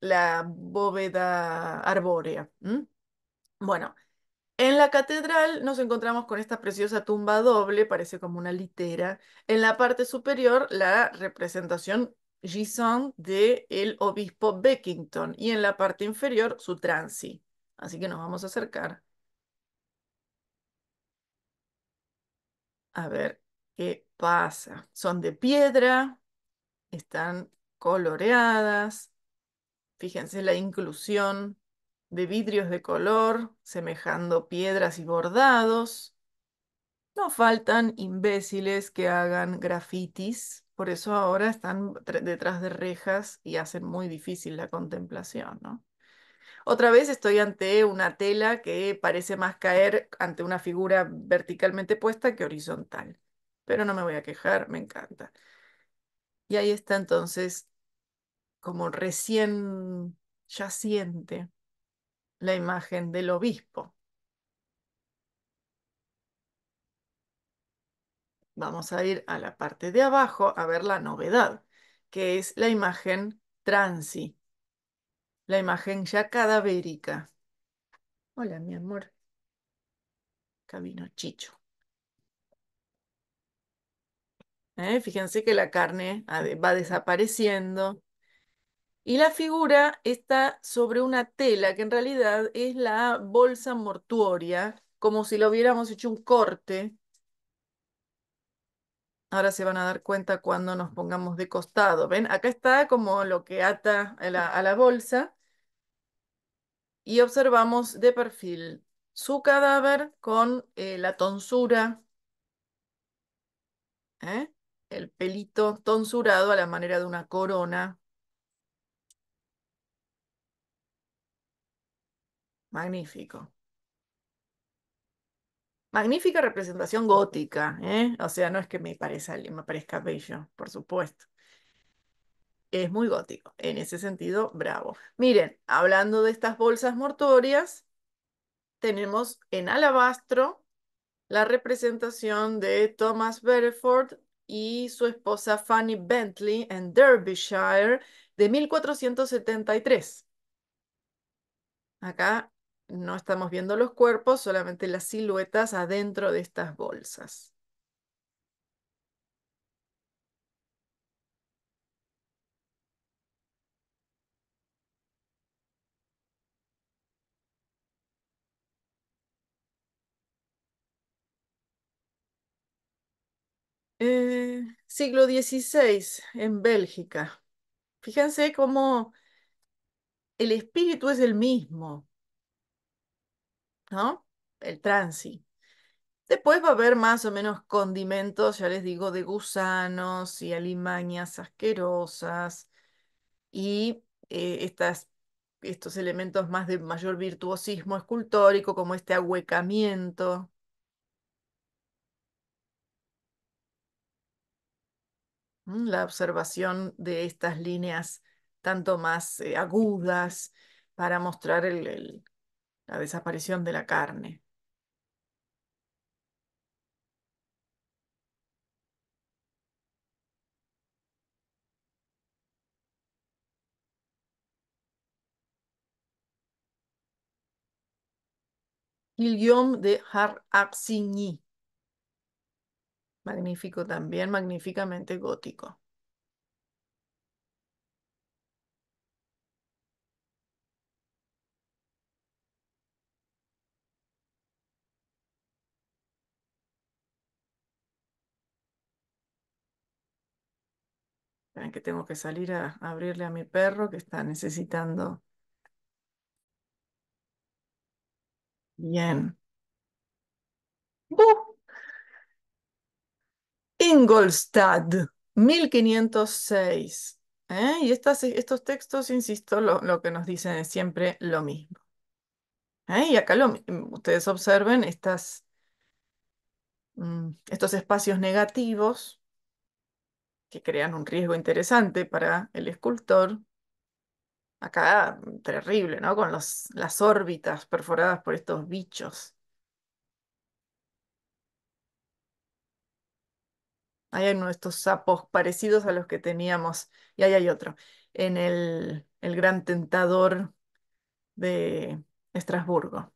la bóveda arbórea. Bueno, en la catedral nos encontramos con esta preciosa tumba doble, parece como una litera. En la parte superior, la representación Gison de el obispo Beckington y en la parte inferior su transi. Así que nos vamos a acercar. A ver qué pasa. Son de piedra, están coloreadas, Fíjense la inclusión de vidrios de color, semejando piedras y bordados. No faltan imbéciles que hagan grafitis, por eso ahora están detrás de rejas y hacen muy difícil la contemplación, Otra vez estoy ante una tela que parece más caer ante una figura verticalmente puesta que horizontal, pero no me voy a quejar, me encanta. Y ahí está entonces como recién siente la imagen del obispo. Vamos a ir a la parte de abajo a ver la novedad, que es la imagen transi, la imagen ya cadavérica. Hola, mi amor. Camino chicho. ¿Eh? Fíjense que la carne ah, va desapareciendo, y la figura está sobre una tela que en realidad es la bolsa mortuoria, como si lo hubiéramos hecho un corte. Ahora se van a dar cuenta cuando nos pongamos de costado. ¿Ven? Acá está como lo que ata a la, bolsa. Y observamos de perfil su cadáver con eh, la tonsura, ¿eh? el pelito tonsurado a la manera de una corona Magnífico. Magnífica representación gótica, ¿eh? O sea, no es que me parezca, me parezca bello, por supuesto. Es muy gótico. En ese sentido, bravo. Miren, hablando de estas bolsas mortuorias, tenemos en alabastro la representación de Thomas Bedford y su esposa Fanny Bentley en Derbyshire de 1473. Acá no estamos viendo los cuerpos, solamente las siluetas adentro de estas bolsas. Eh, siglo XVI en Bélgica. Fíjense cómo el espíritu es el mismo, ¿no? El transi. Después va a haber más o menos condimentos, ya les digo, de gusanos y alimañas asquerosas y eh, estas, estos elementos más de mayor virtuosismo escultórico, como este ahuecamiento, mm, la observación de estas líneas tanto más eh, agudas para mostrar el, la desaparición de la carne. Guillaume de Har Magnífico también, magníficamente gótico. que tengo que salir a, abrirle a mi perro que está necesitando. Bien. Ingolstadt, 1506. ¿eh? Y estas, estos textos, insisto, lo, que nos dicen es siempre lo mismo. ¿eh? Y acá mm, ustedes observen estas, mm, estos espacios negativos que crean un riesgo interesante para el escultor. Acá, mm, terrible, ¿no? Con los, las órbitas perforadas por estos bichos. Ahí hay uno de estos sapos parecidos a los que teníamos. Y ahí hay otro. En el, el gran tentador de Estrasburgo.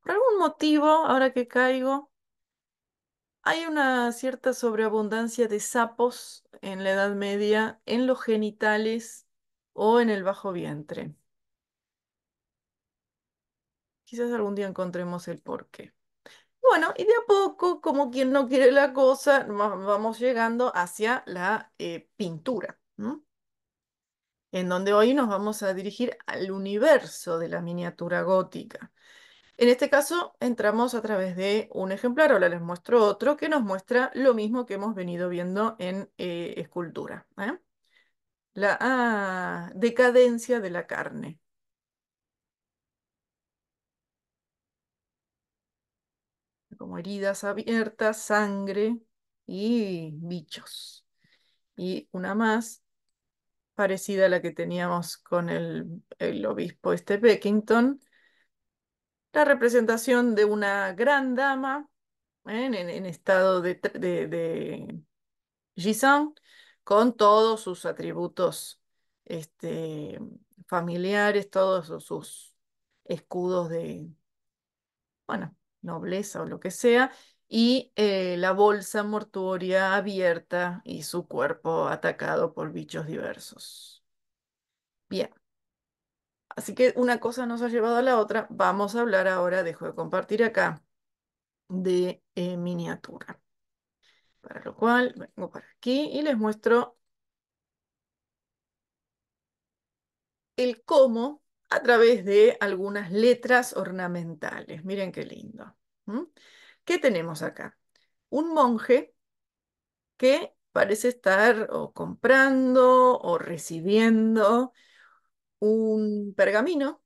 Por algún motivo, ahora que caigo, hay una cierta sobreabundancia de sapos en la Edad Media, en los genitales o en el bajo vientre. Quizás algún día encontremos el porqué. Bueno, y de a poco, como quien no quiere la cosa, vamos llegando hacia la eh, pintura, en donde hoy nos vamos a dirigir al universo de la miniatura gótica. En este caso, entramos a través de un ejemplar, ahora les muestro otro que nos muestra lo mismo que hemos venido viendo en eh, escultura. ¿eh? La ah, decadencia de la carne. Como heridas abiertas, sangre y bichos. Y una más, parecida a la que teníamos con el, el obispo este Beckington, la representación de una gran dama ¿eh? en, estado de, de, con todos sus atributos este, familiares, todos sus escudos de, nobleza o lo que sea, y eh, la bolsa mortuoria abierta y su cuerpo atacado por bichos diversos. Bien. Así que una cosa nos ha llevado a la otra. Vamos a hablar ahora, dejo de compartir acá, de eh, miniatura. Para lo cual vengo para aquí y les muestro el cómo a través de algunas letras ornamentales. Miren qué lindo. ¿Qué tenemos acá? Un monje que parece estar o comprando o recibiendo un pergamino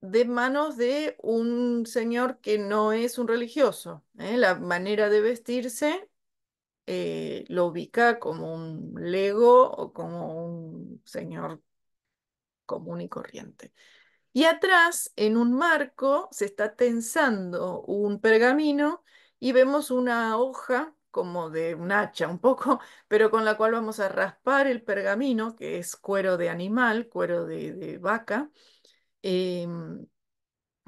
de manos de un señor que no es un religioso. ¿eh? La manera de vestirse eh, lo ubica como un lego o como un señor común y corriente. Y atrás, en un marco, se está tensando un pergamino y vemos una hoja como de un hacha un poco, pero con la cual vamos a raspar el pergamino, que es cuero de animal, cuero de, vaca, em,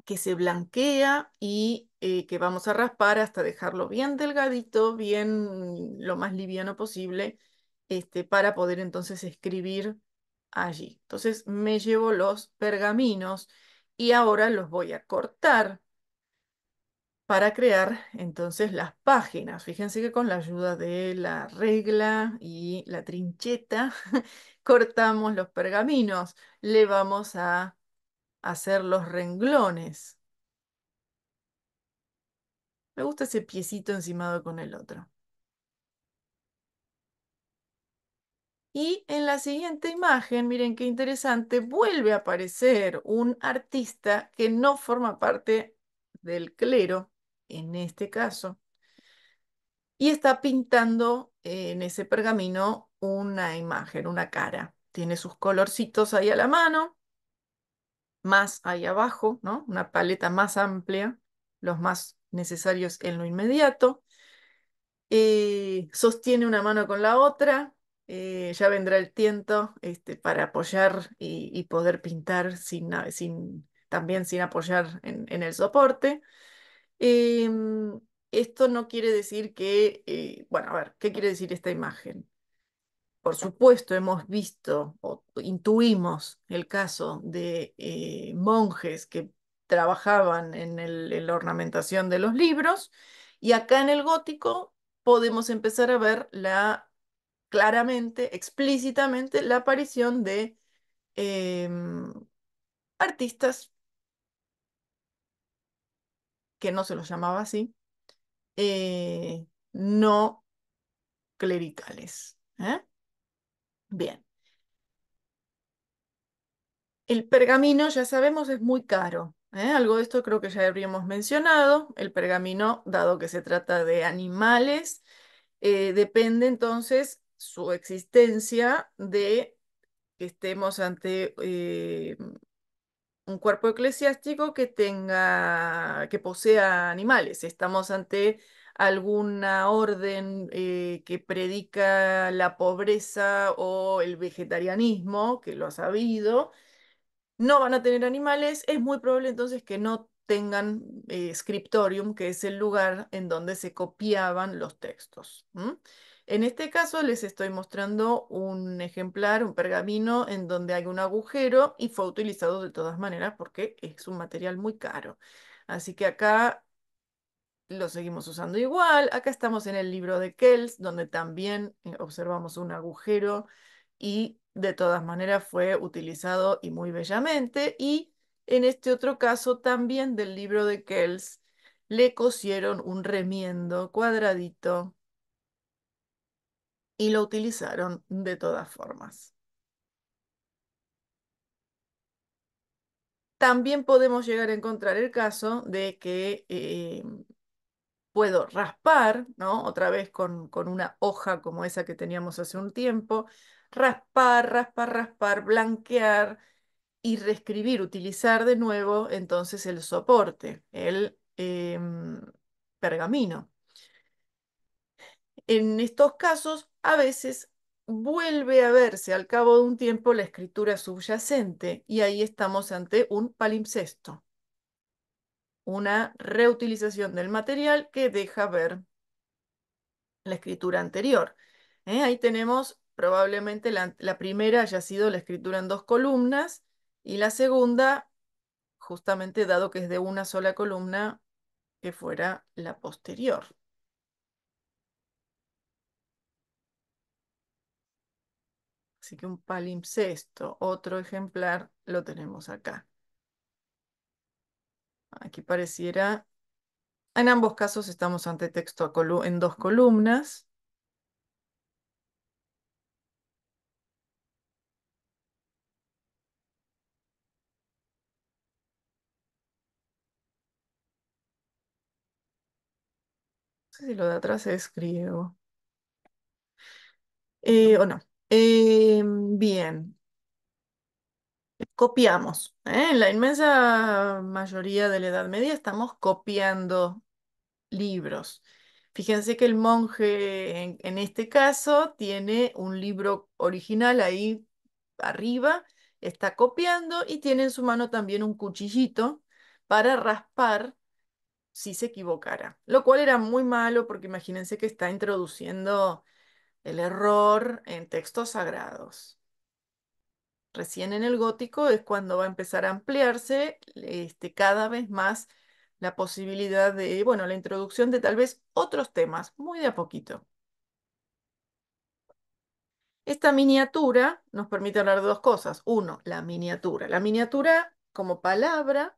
que se blanquea y eh, que vamos a raspar hasta dejarlo bien delgadito, bien lo más liviano posible, este, para poder entonces escribir allí. Entonces me llevo los pergaminos y ahora los voy a cortar para crear entonces las páginas. Fíjense que con la ayuda de la regla y la trincheta cortamos los pergaminos, le vamos a hacer los renglones. Me gusta ese piecito encimado con el otro. Y en la siguiente imagen, miren qué interesante, vuelve a aparecer un artista que no forma parte del clero, en este caso, y está pintando en ese pergamino una imagen, una cara. Tiene sus colorcitos ahí a la mano, más ahí abajo, ¿no? Una paleta más amplia, los más necesarios en lo inmediato. Eh, sostiene una mano con la otra, eh, ya vendrá el tiento este, para apoyar y, poder pintar sin, también sin apoyar en el soporte. Em, esto no quiere decir que, eh, bueno, a ver, ¿qué quiere decir esta imagen? Por supuesto, hemos visto o intuimos el caso de eh, monjes que trabajaban en, la ornamentación de los libros y acá en el gótico podemos empezar a ver la, claramente, explícitamente, la aparición de em, artistas que no se los llamaba así, eh, no clericales. ¿eh? Bien. El pergamino, ya sabemos, es muy caro. ¿eh? Algo de esto creo que ya habríamos mencionado. El pergamino, dado que se trata de animales, depende entonces su existencia de que estemos ante un cuerpo eclesiástico que tenga, que posea animales. estamos ante alguna orden eh, que predica la pobreza o el vegetarianismo, que lo ha sabido, no van a tener animales, es muy probable entonces que no tengan eh, scriptorium, que es el lugar en donde se copiaban los textos. En este caso les estoy mostrando un ejemplar, un pergamino en donde hay un agujero y fue utilizado de todas maneras porque es un material muy caro. Así que acá lo seguimos usando igual. Acá estamos en el libro de Kells, donde también eh, observamos un agujero y de todas maneras fue utilizado y muy bellamente. Y en este otro caso también del libro de Kells le cosieron un remiendo cuadradito y lo utilizaron de todas formas. También podemos llegar a encontrar el caso de que eh, puedo raspar, ¿no? Otra vez con, una hoja como esa que teníamos hace un tiempo, raspar, raspar, raspar, blanquear y reescribir, utilizar de nuevo entonces el soporte, el em, pergamino. En estos casos, a veces vuelve a verse al cabo de un tiempo la escritura subyacente y ahí estamos ante un palimpsesto, una reutilización del material que deja ver la escritura anterior. ¿eh? Ahí tenemos probablemente la primera haya sido la escritura en dos columnas y la segunda, justamente dado que es de una sola columna, que fuera la posterior. Así que un palimpsesto, otro ejemplar, lo tenemos acá. Aquí pareciera... En ambos casos estamos ante texto en dos columnas. No sé si lo de atrás se eh, o no. Em, bien, copiamos. ¿eh? En la inmensa mayoría de la Edad Media estamos copiando libros. Fíjense que el monje en este caso tiene un libro original ahí arriba, está copiando y tiene en su mano también un cuchillito para raspar si se equivocara, lo cual era muy malo porque imagínense que está introduciendo el error en textos sagrados. Recién en el gótico es cuando va a empezar a ampliarse este, cada vez más la posibilidad de, bueno, la introducción de tal vez otros temas, muy de a poquito. Esta miniatura nos permite hablar de dos cosas. Uno, la miniatura. La miniatura como palabra,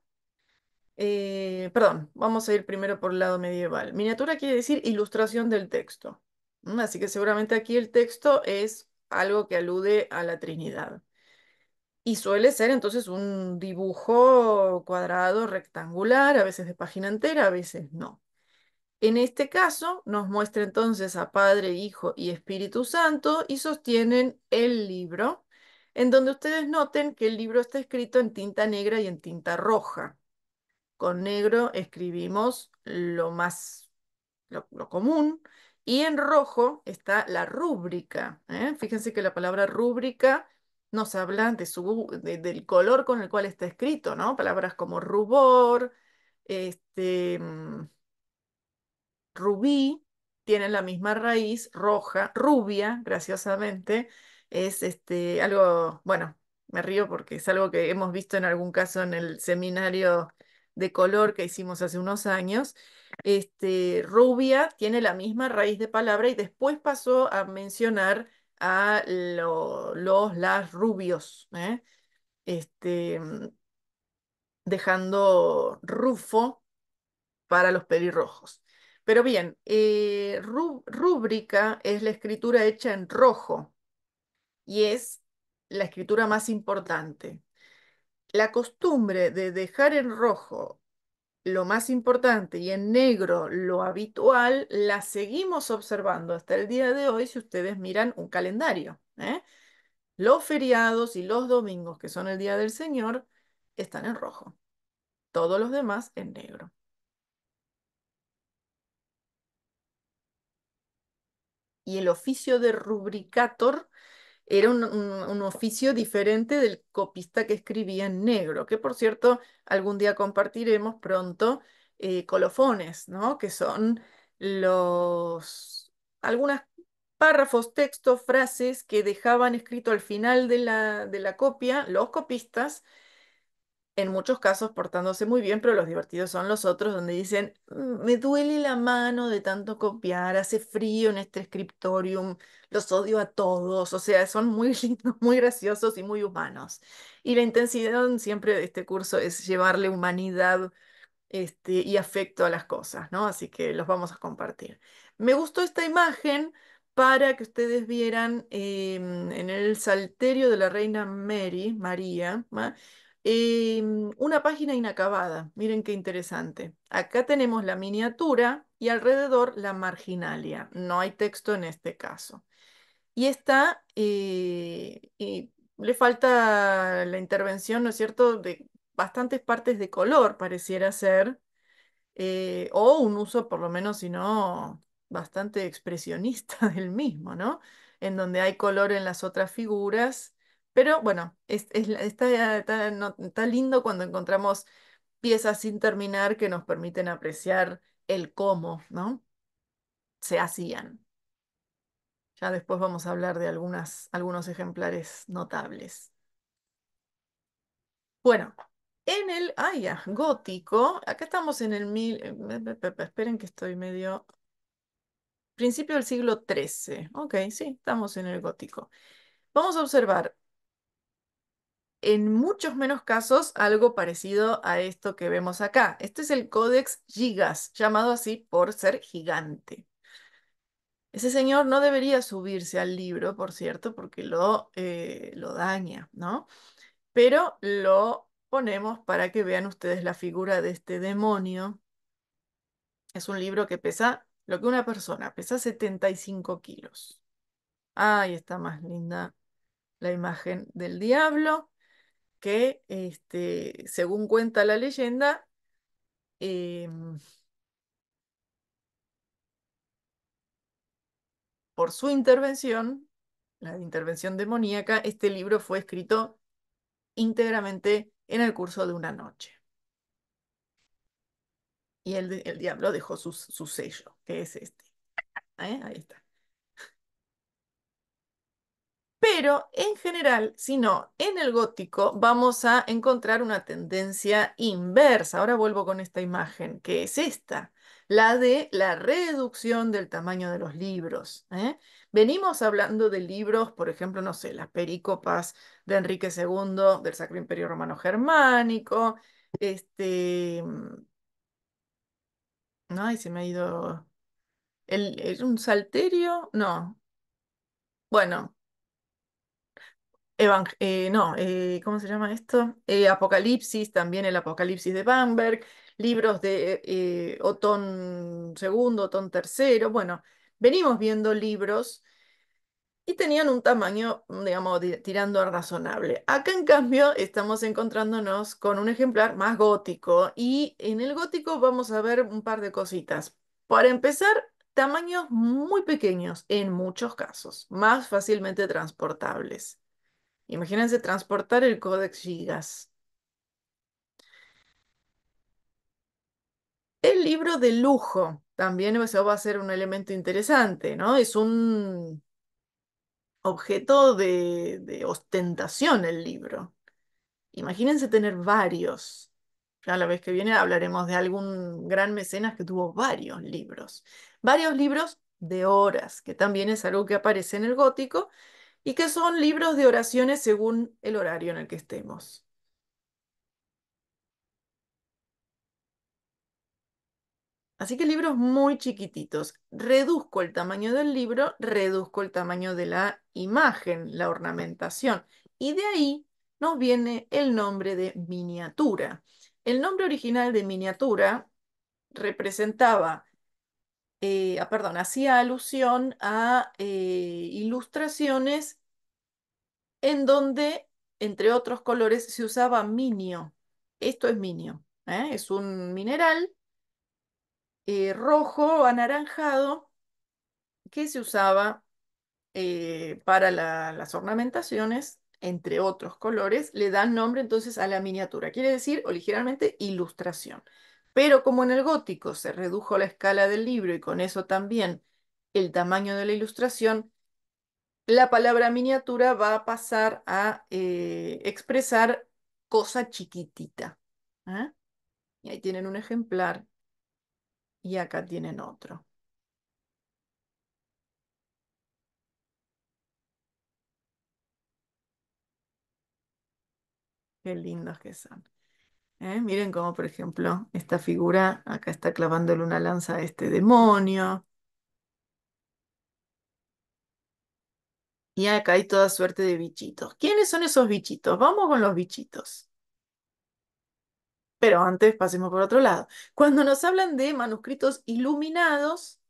eh, perdón, vamos a ir primero por el lado medieval. Miniatura quiere decir ilustración del texto. Mm, así que seguramente aquí el texto es algo que alude a la Trinidad. Y suele ser entonces un dibujo cuadrado rectangular, a veces de página entera, a veces no. En este caso nos muestra entonces a Padre, Hijo y Espíritu Santo y sostienen el libro, en donde ustedes noten que el libro está escrito en tinta negra y en tinta roja. Con negro escribimos lo más, lo, común, y en rojo está la rúbrica. ¿eh? Fíjense que la palabra rúbrica nos habla del color con el cual está escrito, ¿no? Palabras como rubor, este, mm, rubí, tienen la misma raíz, roja, rubia, graciosamente. Es este, algo, bueno, me río porque es algo que hemos visto en algún caso en el seminario de color que hicimos hace unos años. Este, rubia tiene la misma raíz de palabra y después pasó a mencionar a los, las rubios, ¿eh? este, mm, dejando rufo para los pelirrojos. Pero bien, eh, rúbrica es la escritura hecha en rojo y es la escritura más importante. La costumbre de dejar en rojo lo más importante y en negro lo habitual, la seguimos observando hasta el día de hoy si ustedes miran un calendario. ¿eh? Los feriados y los domingos, que son el Día del Señor, están en rojo. Todos los demás en negro. Y el oficio de rubricator era un, oficio diferente del copista que escribía en negro, que por cierto algún día compartiremos pronto eh, colofones, ¿no? que son los algunos párrafos, textos, frases que dejaban escrito al final de la copia los copistas en muchos casos portándose muy bien, pero los divertidos son los otros donde dicen, mm, me duele la mano de tanto copiar, hace frío en este scriptorium, los odio a todos, o sea, son muy lindos, muy graciosos y muy humanos. Y la intensidad siempre de este curso es llevarle humanidad este, y afecto a las cosas, ¿no? Así que los vamos a compartir. Me gustó esta imagen para que ustedes vieran em, en el salterio de la reina Mary, María, Mm, una página inacabada, miren qué interesante. Acá tenemos la miniatura y alrededor la marginalia. No hay texto en este caso. Y está, eh, le falta la intervención, ¿no es cierto?, de bastantes partes de color, pareciera ser, eh, o un uso, por lo menos, si no, bastante expresionista del mismo, ¿no? En donde hay color en las otras figuras pero bueno, está, está lindo cuando encontramos piezas sin terminar que nos permiten apreciar el cómo, ¿no? Se hacían. Ya después vamos a hablar de algunas, algunos ejemplares notables. Bueno, en el, ah, gótico, acá estamos en el mil, eh, esperen que estoy medio, principio del siglo XIII, ok, sí, estamos en el gótico. Vamos a observar en muchos menos casos algo parecido a esto que vemos acá. Este es el códex Gigas, llamado así por ser gigante. Ese señor no debería subirse al libro, por cierto, porque lo, eh, lo daña, ¿no? Pero lo ponemos para que vean ustedes la figura de este demonio. Es un libro que pesa lo que una persona, pesa 75 kilos. Ahí está más linda la imagen del diablo que, este, según cuenta la leyenda, em, por su intervención, la intervención demoníaca, este libro fue escrito íntegramente en el curso de una noche. Y el, diablo dejó su, sello, que es este. ¿Eh? Ahí está. Pero en general, si no, en el gótico vamos a encontrar una tendencia inversa. Ahora vuelvo con esta imagen, que es esta, la de la reducción del tamaño de los libros. ¿eh? Venimos hablando de libros, por ejemplo, no sé, las pericopas de Enrique II, del Sacro Imperio Romano Germánico, este... Ay, se me ha ido... ¿Es ¿Un salterio? No. Bueno, eh, no, eh, ¿cómo se llama esto? Eh, Apocalipsis, también el Apocalipsis de Bamberg, libros de Otón II, Otón III. Bueno, venimos viendo libros y tenían un tamaño, mm, digamos, tirando a razonable. Acá, en cambio, estamos encontrándonos con un ejemplar más gótico y en el gótico vamos a ver un par de cositas. Para empezar, tamaños muy pequeños en muchos casos, más fácilmente transportables. Imagínense transportar el códex Gigas. El libro de lujo también eso va a ser un elemento interesante, ¿no? Es un objeto de, de ostentación el libro. Imagínense tener varios. Ya la vez que viene hablaremos de algún gran mecenas que tuvo varios libros. Varios libros de horas, que también es algo que aparece en el gótico y que son libros de oraciones según el horario en el que estemos. Así que libros muy chiquititos. Reduzco el tamaño del libro, reduzco el tamaño de la imagen, la ornamentación. Y de ahí nos viene el nombre de miniatura. El nombre original de miniatura representaba eh, ah, perdón, hacía alusión a eh, ilustraciones en donde, entre otros colores, se usaba minio. Esto es minio, ¿eh? es un mineral rojo, o anaranjado, que se usaba para las ornamentaciones, entre otros colores, le dan nombre entonces a la miniatura, quiere decir, originalmente, ilustración. Pero como en el gótico se redujo la escala del libro y con eso también el tamaño de la ilustración, la palabra miniatura va a pasar a eh, expresar cosa chiquitita. ¿ah? Y ahí tienen un ejemplar y acá tienen otro. Qué lindos que son. ¿eh? Miren cómo, por ejemplo, esta figura acá está clavándole una lanza a este demonio. Y acá hay toda suerte de bichitos. ¿Quiénes son esos bichitos? Vamos con los bichitos. Pero antes pasemos por otro lado. Cuando nos hablan de manuscritos iluminados,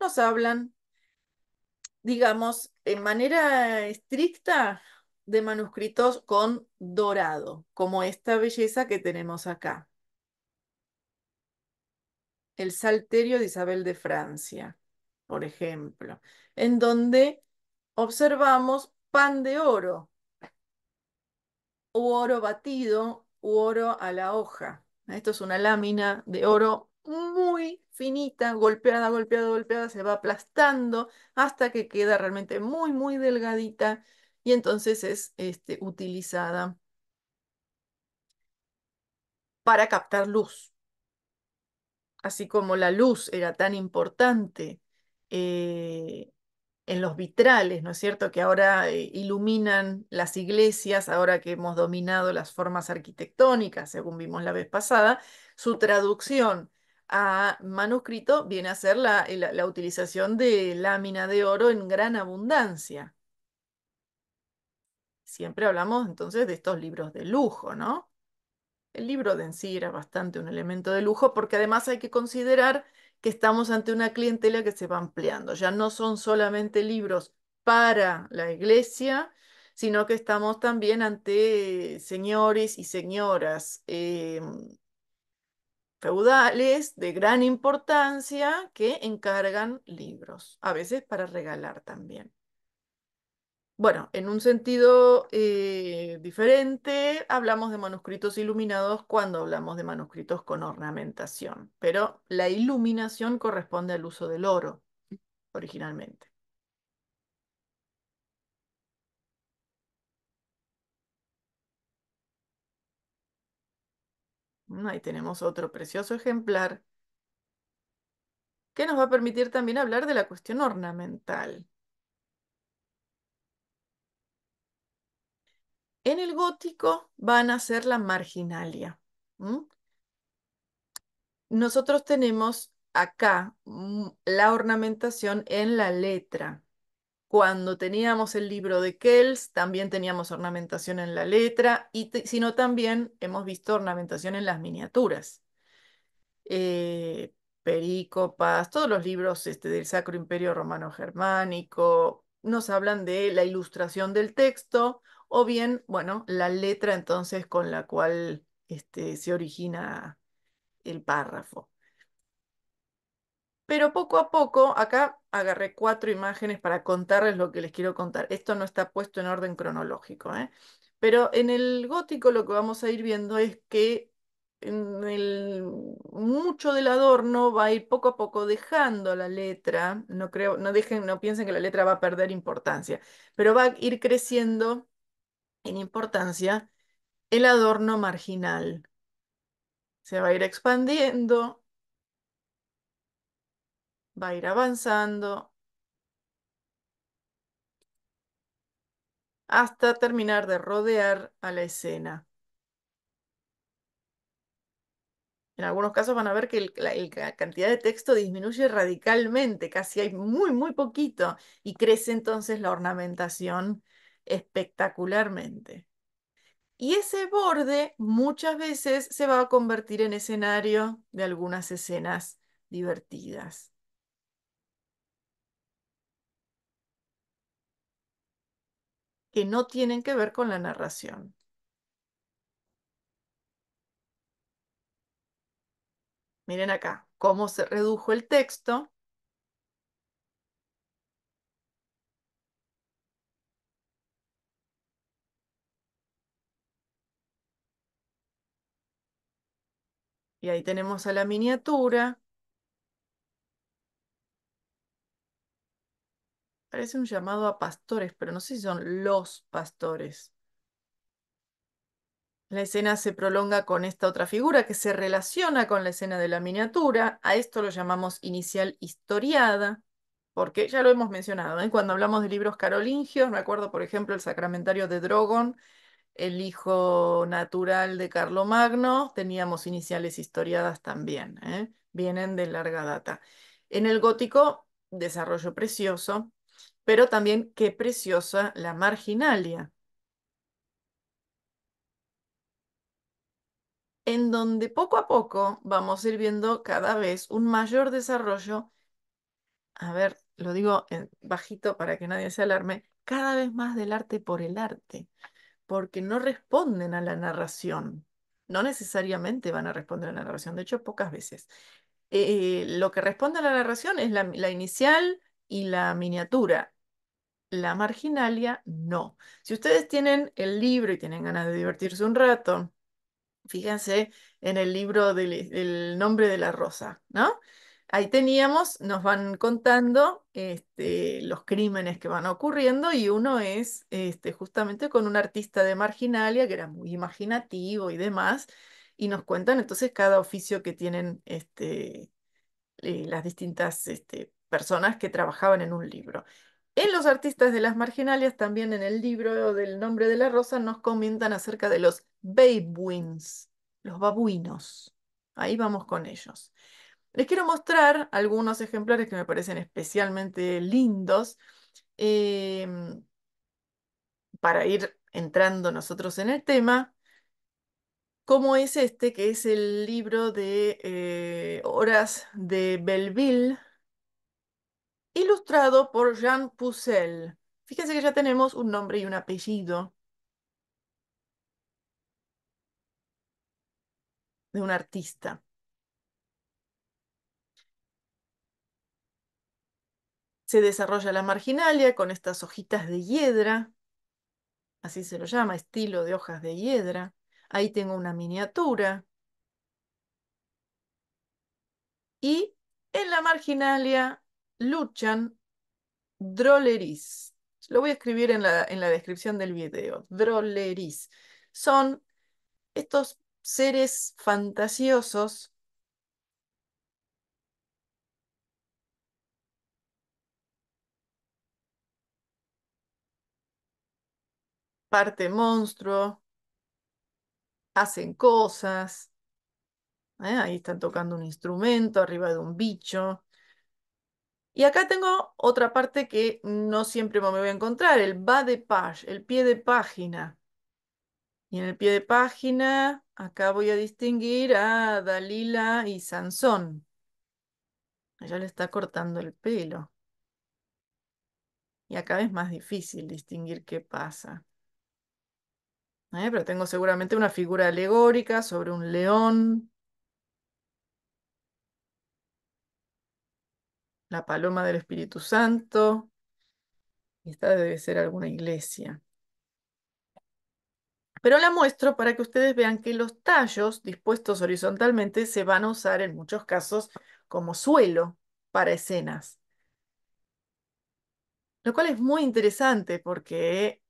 nos hablan, digamos, en manera estricta, de manuscritos con dorado, como esta belleza que tenemos acá. El Salterio de Isabel de Francia, por ejemplo, en donde observamos pan de oro, u oro batido, u oro a la hoja. Esto es una lámina de oro muy finita, golpeada, golpeada, golpeada, se va aplastando hasta que queda realmente muy, muy delgadita y entonces es este, utilizada para captar luz. Así como la luz era tan importante eh, en los vitrales, ¿no es cierto? Que ahora eh, iluminan las iglesias, ahora que hemos dominado las formas arquitectónicas, según vimos la vez pasada, su traducción a manuscrito viene a ser la eh, utilización de lámina de oro en gran abundancia siempre hablamos entonces de estos libros de lujo, ¿no? El libro de en sí era bastante un elemento de lujo porque además hay que considerar que estamos ante una clientela que se va ampliando. Ya no son solamente libros para la iglesia, sino que estamos también ante señores y señoras eh, feudales de gran importancia que encargan libros, a veces para regalar también. Bueno, en un sentido eh, diferente, hablamos de manuscritos iluminados cuando hablamos de manuscritos con ornamentación, pero la iluminación corresponde al uso del oro originalmente. Mm, ahí tenemos otro precioso ejemplar que nos va a permitir también hablar de la cuestión ornamental. En el gótico van a ser la marginalia. Nosotros tenemos acá mm, la ornamentación en la letra. Cuando teníamos el libro de Kells, también teníamos ornamentación en la letra, y sino también hemos visto ornamentación en las miniaturas. Eh, Pericopas, todos los libros este, del Sacro Imperio Romano Germánico nos hablan de la ilustración del texto, o bien, bueno, la letra entonces con la cual este, se origina el párrafo. Pero poco a poco, acá agarré cuatro imágenes para contarles lo que les quiero contar. Esto no está puesto en orden cronológico, ¿eh? pero en el gótico lo que vamos a ir viendo es que en el, mucho del adorno va a ir poco a poco dejando la letra, no creo, no dejen, no piensen que la letra va a perder importancia, pero va a ir creciendo en importancia el adorno marginal. Se va a ir expandiendo, va a ir avanzando hasta terminar de rodear a la escena. En algunos casos van a ver que la, la, cantidad de texto disminuye radicalmente, casi hay muy, muy poquito, y crece entonces la ornamentación espectacularmente. Y ese borde muchas veces se va a convertir en escenario de algunas escenas divertidas. que no tienen que ver con la narración. Miren acá cómo se redujo el texto Y ahí tenemos a la miniatura. Parece un llamado a pastores, pero no sé si son los pastores. La escena se prolonga con esta otra figura que se relaciona con la escena de la miniatura. A esto lo llamamos inicial historiada, porque ya lo hemos mencionado. ¿eh? Cuando hablamos de libros carolingios, me acuerdo, por ejemplo, el Sacramentario de Drogon el hijo natural de Magno, teníamos iniciales historiadas también, ¿eh? vienen de larga data. En el gótico, desarrollo precioso, pero también qué preciosa la marginalia, en donde poco a poco vamos a ir viendo cada vez un mayor desarrollo, a ver, lo digo bajito para que nadie se alarme, cada vez más del arte por el arte porque no responden a la narración. No necesariamente van a responder a la narración, de hecho, pocas veces. Eh, eh, lo que responde a la narración es la, inicial y la miniatura. La marginalia no. Si ustedes tienen el libro y tienen ganas de divertirse un rato, fíjense en el libro del nombre de la rosa, ¿no? Ahí teníamos, nos van contando este, los crímenes que van ocurriendo y uno es este, justamente con un artista de Marginalia que era muy imaginativo y demás, y nos cuentan entonces cada oficio que tienen este, eh, las distintas personas que trabajaban en un libro. En los artistas de las marginalias, también en el libro del nombre de la rosa, nos comentan acerca de los babuins, los babuinos. Ahí vamos con ellos. Les quiero mostrar algunos ejemplares que me parecen especialmente lindos em, para ir entrando nosotros en el tema, como es este, que es el libro de horas eh, de Belleville, ilustrado por Jean Puzel. Fíjense que ya tenemos un nombre y un apellido de un artista. Se desarrolla la marginalia con estas hojitas de hiedra, así se lo llama, estilo de hojas de hiedra. Ahí tengo una miniatura. Y en la marginalia luchan droleris. Lo voy a escribir en la, en la descripción del video. Droleris. Son estos seres fantasiosos parte monstruo, hacen cosas, ¿eh? ahí están tocando un instrumento arriba de un bicho. Y acá tengo otra parte que no siempre me voy a encontrar, el bas de page, el pie de página. Y en el pie de página, acá voy a distinguir a Dalila y Sansón. Ella le está cortando el pelo. Y acá es más difícil distinguir qué pasa. ¿eh? pero tengo seguramente una figura alegórica sobre un león, la paloma del Espíritu Santo, esta debe ser alguna iglesia. Pero la muestro para que ustedes vean que los tallos dispuestos horizontalmente se van a usar en muchos casos como suelo para escenas. Lo cual es muy interesante porque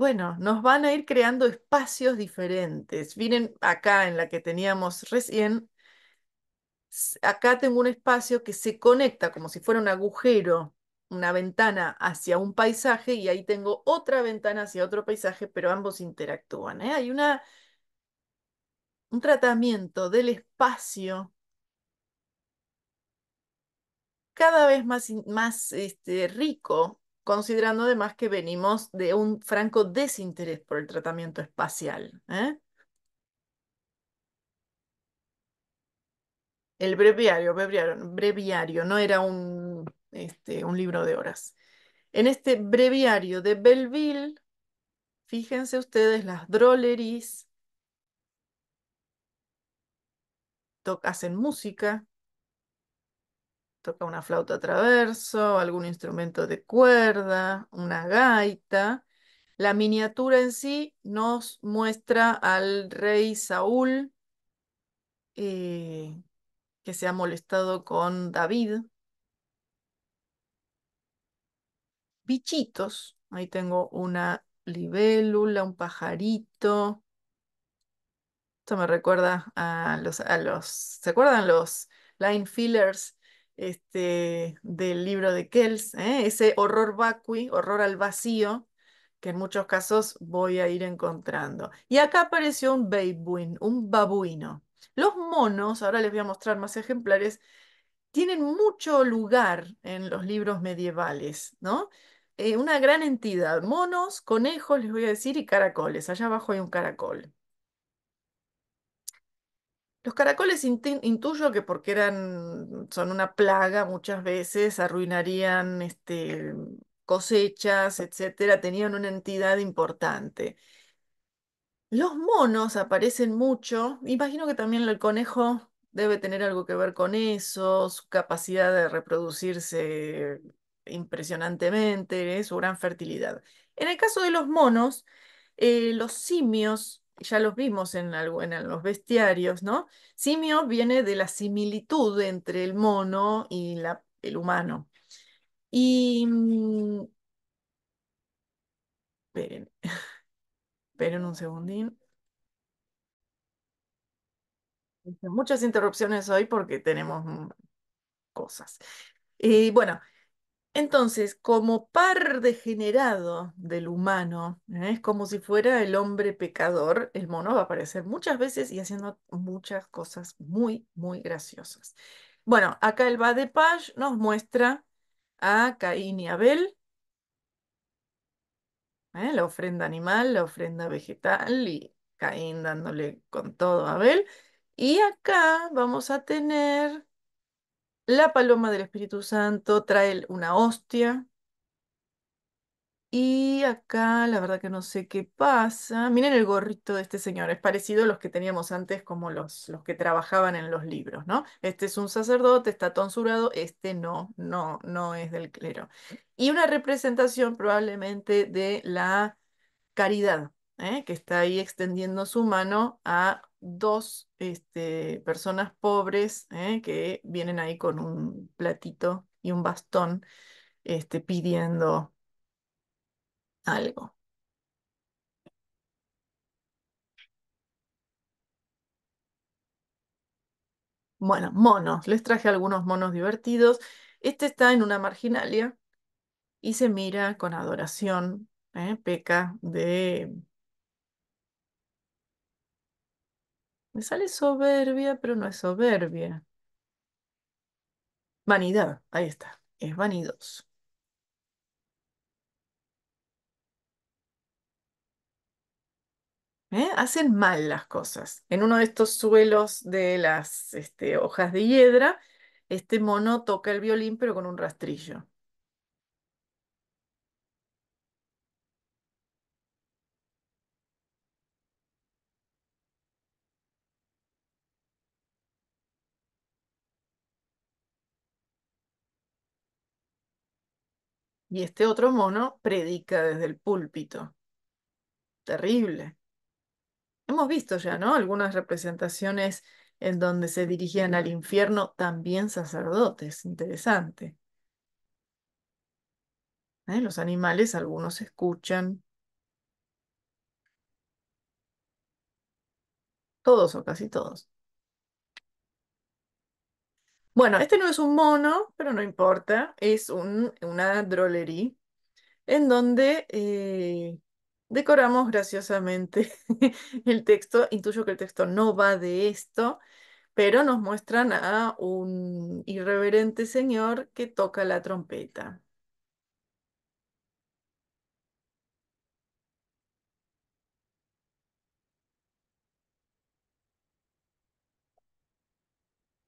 bueno, nos van a ir creando espacios diferentes. Miren acá en la que teníamos recién, acá tengo un espacio que se conecta como si fuera un agujero, una ventana hacia un paisaje y ahí tengo otra ventana hacia otro paisaje, pero ambos interactúan. ¿eh? Hay una, un tratamiento del espacio cada vez más, más este, rico considerando además que venimos de un franco desinterés por el tratamiento espacial. ¿eh? El breviario, breviario, breviario, no era un, este, un libro de horas. En este breviario de Belleville, fíjense ustedes las tocas hacen música, toca una flauta traverso, algún instrumento de cuerda, una gaita. La miniatura en sí nos muestra al rey Saúl eh, que se ha molestado con David. Bichitos, ahí tengo una libélula, un pajarito. Esto me recuerda a los, a los ¿se acuerdan los line fillers? este, del libro de Kells, ¿eh? ese horror vacui, horror al vacío, que en muchos casos voy a ir encontrando. Y acá apareció un babuin, un babuino. Los monos, ahora les voy a mostrar más ejemplares, tienen mucho lugar en los libros medievales, ¿no? Eh, una gran entidad, monos, conejos, les voy a decir, y caracoles. Allá abajo hay un caracol. Los caracoles intuyo que porque eran, son una plaga muchas veces, arruinarían este, cosechas, etcétera, tenían una entidad importante. Los monos aparecen mucho, imagino que también el conejo debe tener algo que ver con eso, su capacidad de reproducirse impresionantemente, su gran fertilidad. En el caso de los monos, eh, los simios ya los vimos en, en los bestiarios, ¿no? Simio viene de la similitud entre el mono y el humano. Y... Mm, esperen, esperen un segundín. Muchas interrupciones hoy porque tenemos mm, cosas. Y bueno, entonces, como par degenerado del humano, es ¿eh? como si fuera el hombre pecador, el mono va a aparecer muchas veces y haciendo muchas cosas muy, muy graciosas. Bueno, acá el va de Page nos muestra a Caín y Abel, ¿eh? la ofrenda animal, la ofrenda vegetal y Caín dándole con todo a Abel. Y acá vamos a tener la paloma del Espíritu Santo trae una hostia. Y acá la verdad que no sé qué pasa. Miren el gorrito de este señor. Es parecido a los que teníamos antes como los, los que trabajaban en los libros, ¿no? Este es un sacerdote, está tonsurado. Este no, no, no es del clero. Y una representación probablemente de la caridad, ¿eh? que está ahí extendiendo su mano a dos este, personas pobres ¿eh? que vienen ahí con un platito y un bastón este, pidiendo algo. Bueno, monos. Les traje algunos monos divertidos. Este está en una marginalia y se mira con adoración, ¿eh? peca de Me sale soberbia, pero no es soberbia. Vanidad, ahí está, es vanidoso. ¿Eh? Hacen mal las cosas. En uno de estos suelos de las este, hojas de hiedra, este mono toca el violín pero con un rastrillo. Y este otro mono predica desde el púlpito. Terrible. Hemos visto ya, ¿no? Algunas representaciones en donde se dirigían al infierno también sacerdotes. Interesante. ¿Eh? Los animales, algunos escuchan. Todos o casi todos. Bueno, eh, este no es un mono, pero no importa, es una drolería en donde eh, decoramos graciosamente el texto. Intuyo que el texto no va de esto, pero nos muestran a un irreverente señor que toca la trompeta.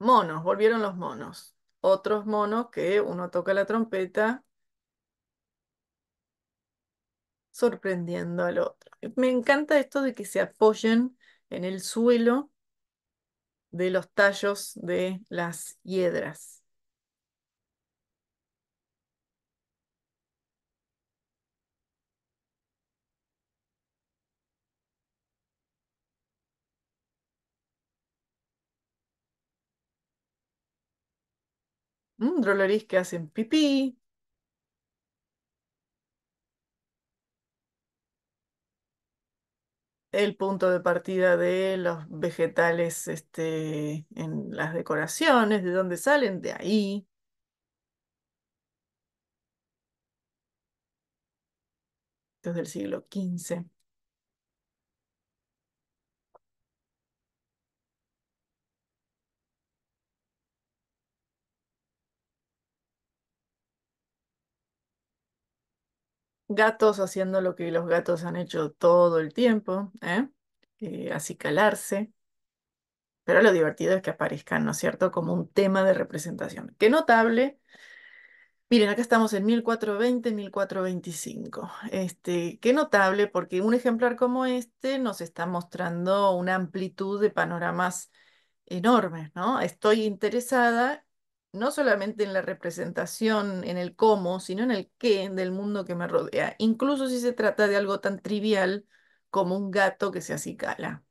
Monos, volvieron los monos. Otros monos que uno toca la trompeta sorprendiendo al otro. Me encanta esto de que se apoyen en el suelo de los tallos de las hiedras. Mm, que hacen pipí. El punto de partida de los vegetales este, en las decoraciones, ¿de dónde salen? De ahí. Desde el siglo XV. Gatos haciendo lo que los gatos han hecho todo el tiempo, ¿eh? Eh, calarse. Pero lo divertido es que aparezcan, ¿no es cierto?, como un tema de representación. Qué notable. Miren, acá estamos en 1420, 1425. Este, qué notable, porque un ejemplar como este nos está mostrando una amplitud de panoramas enormes, ¿no? Estoy interesada no solamente en la representación, en el cómo, sino en el qué del mundo que me rodea, incluso si se trata de algo tan trivial como un gato que se acicala.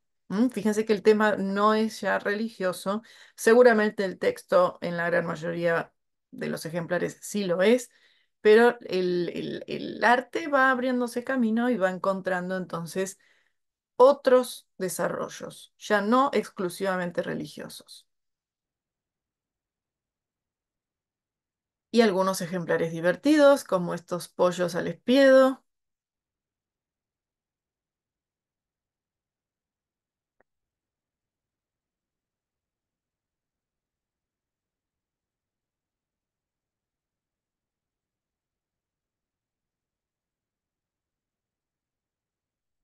Fíjense que el tema no es ya religioso, seguramente el texto en la gran mayoría de los ejemplares sí lo es, pero el arte va abriéndose camino y va encontrando entonces otros desarrollos, ya no exclusivamente religiosos. y algunos ejemplares divertidos, como estos pollos al espiedo.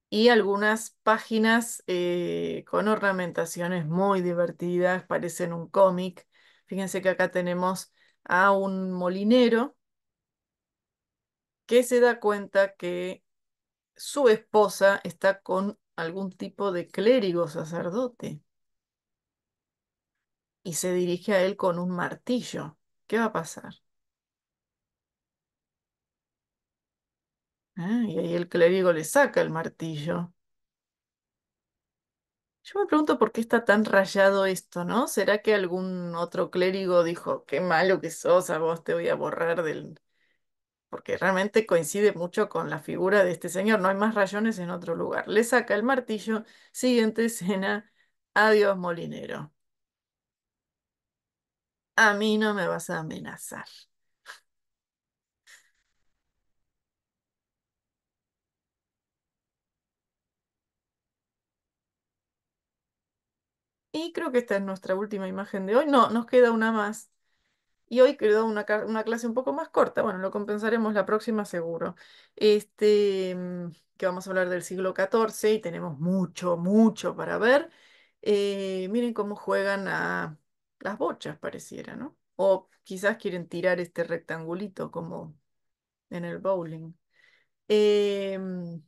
y algunas páginas eh, con ornamentaciones muy divertidas, parecen un cómic. Fíjense que acá tenemos a un molinero que se da cuenta que su esposa está con algún tipo de clérigo sacerdote y se dirige a él con un martillo. ¿Qué va a pasar? Ah, y ahí el clérigo le saca el martillo yo me pregunto por qué está tan rayado esto, ¿no? ¿Será que algún otro clérigo dijo, qué malo que sos, a vos te voy a borrar del... Porque realmente coincide mucho con la figura de este señor, no hay más rayones en otro lugar. Le saca el martillo, siguiente escena, adiós molinero. A mí no me vas a amenazar. Y creo que esta es nuestra última imagen de hoy. No, nos queda una más. Y hoy quedó una, clase un poco más corta. Bueno, lo compensaremos la próxima seguro. Este, que vamos a hablar del siglo XIV y tenemos mucho, mucho para ver. Eh, miren cómo juegan a las bochas, pareciera, ¿no? O quizás quieren tirar este rectangulito como en el bowling. Em,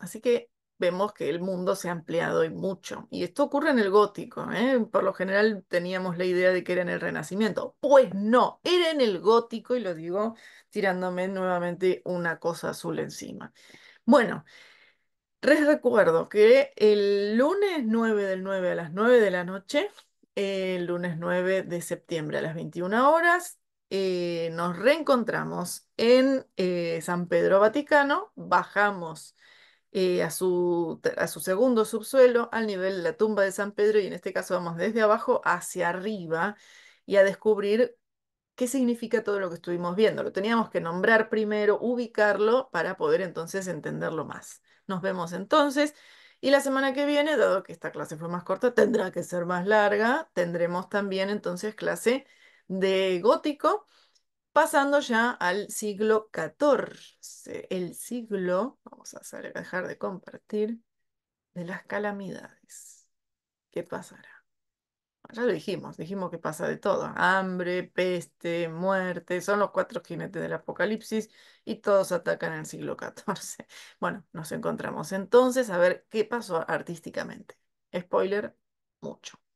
así que vemos que el mundo se ha ampliado y mucho. Y esto ocurre en el gótico. ¿eh? Por lo general teníamos la idea de que era en el Renacimiento. Pues no, era en el gótico y lo digo tirándome nuevamente una cosa azul encima. Bueno, les recuerdo que el lunes 9 del 9 a las 9 de la noche, eh, el lunes 9 de septiembre a las 21 horas, eh, nos reencontramos en San Pedro Vaticano, bajamos eh, a su segundo subsuelo, al nivel de la tumba de San Pedro, y en este caso vamos desde abajo hacia arriba y a descubrir qué significa todo lo que estuvimos viendo. Lo teníamos que nombrar primero, ubicarlo para poder entonces entenderlo más. Nos vemos entonces. Y la semana que viene, dado que esta clase fue más corta, tendrá que ser más larga. Tendremos también entonces clase de gótico pasando ya al siglo XIV, el siglo, vamos a dejar de compartir, de las calamidades. ¿Qué pasará? Ah, ya lo dijimos, dijimos que pasa de todo, hambre, peste, muerte, son los cuatro jinetes del apocalipsis y todos atacan el siglo XIV. Bueno, nos encontramos entonces a ver qué pasó artísticamente. Spoiler, mucho.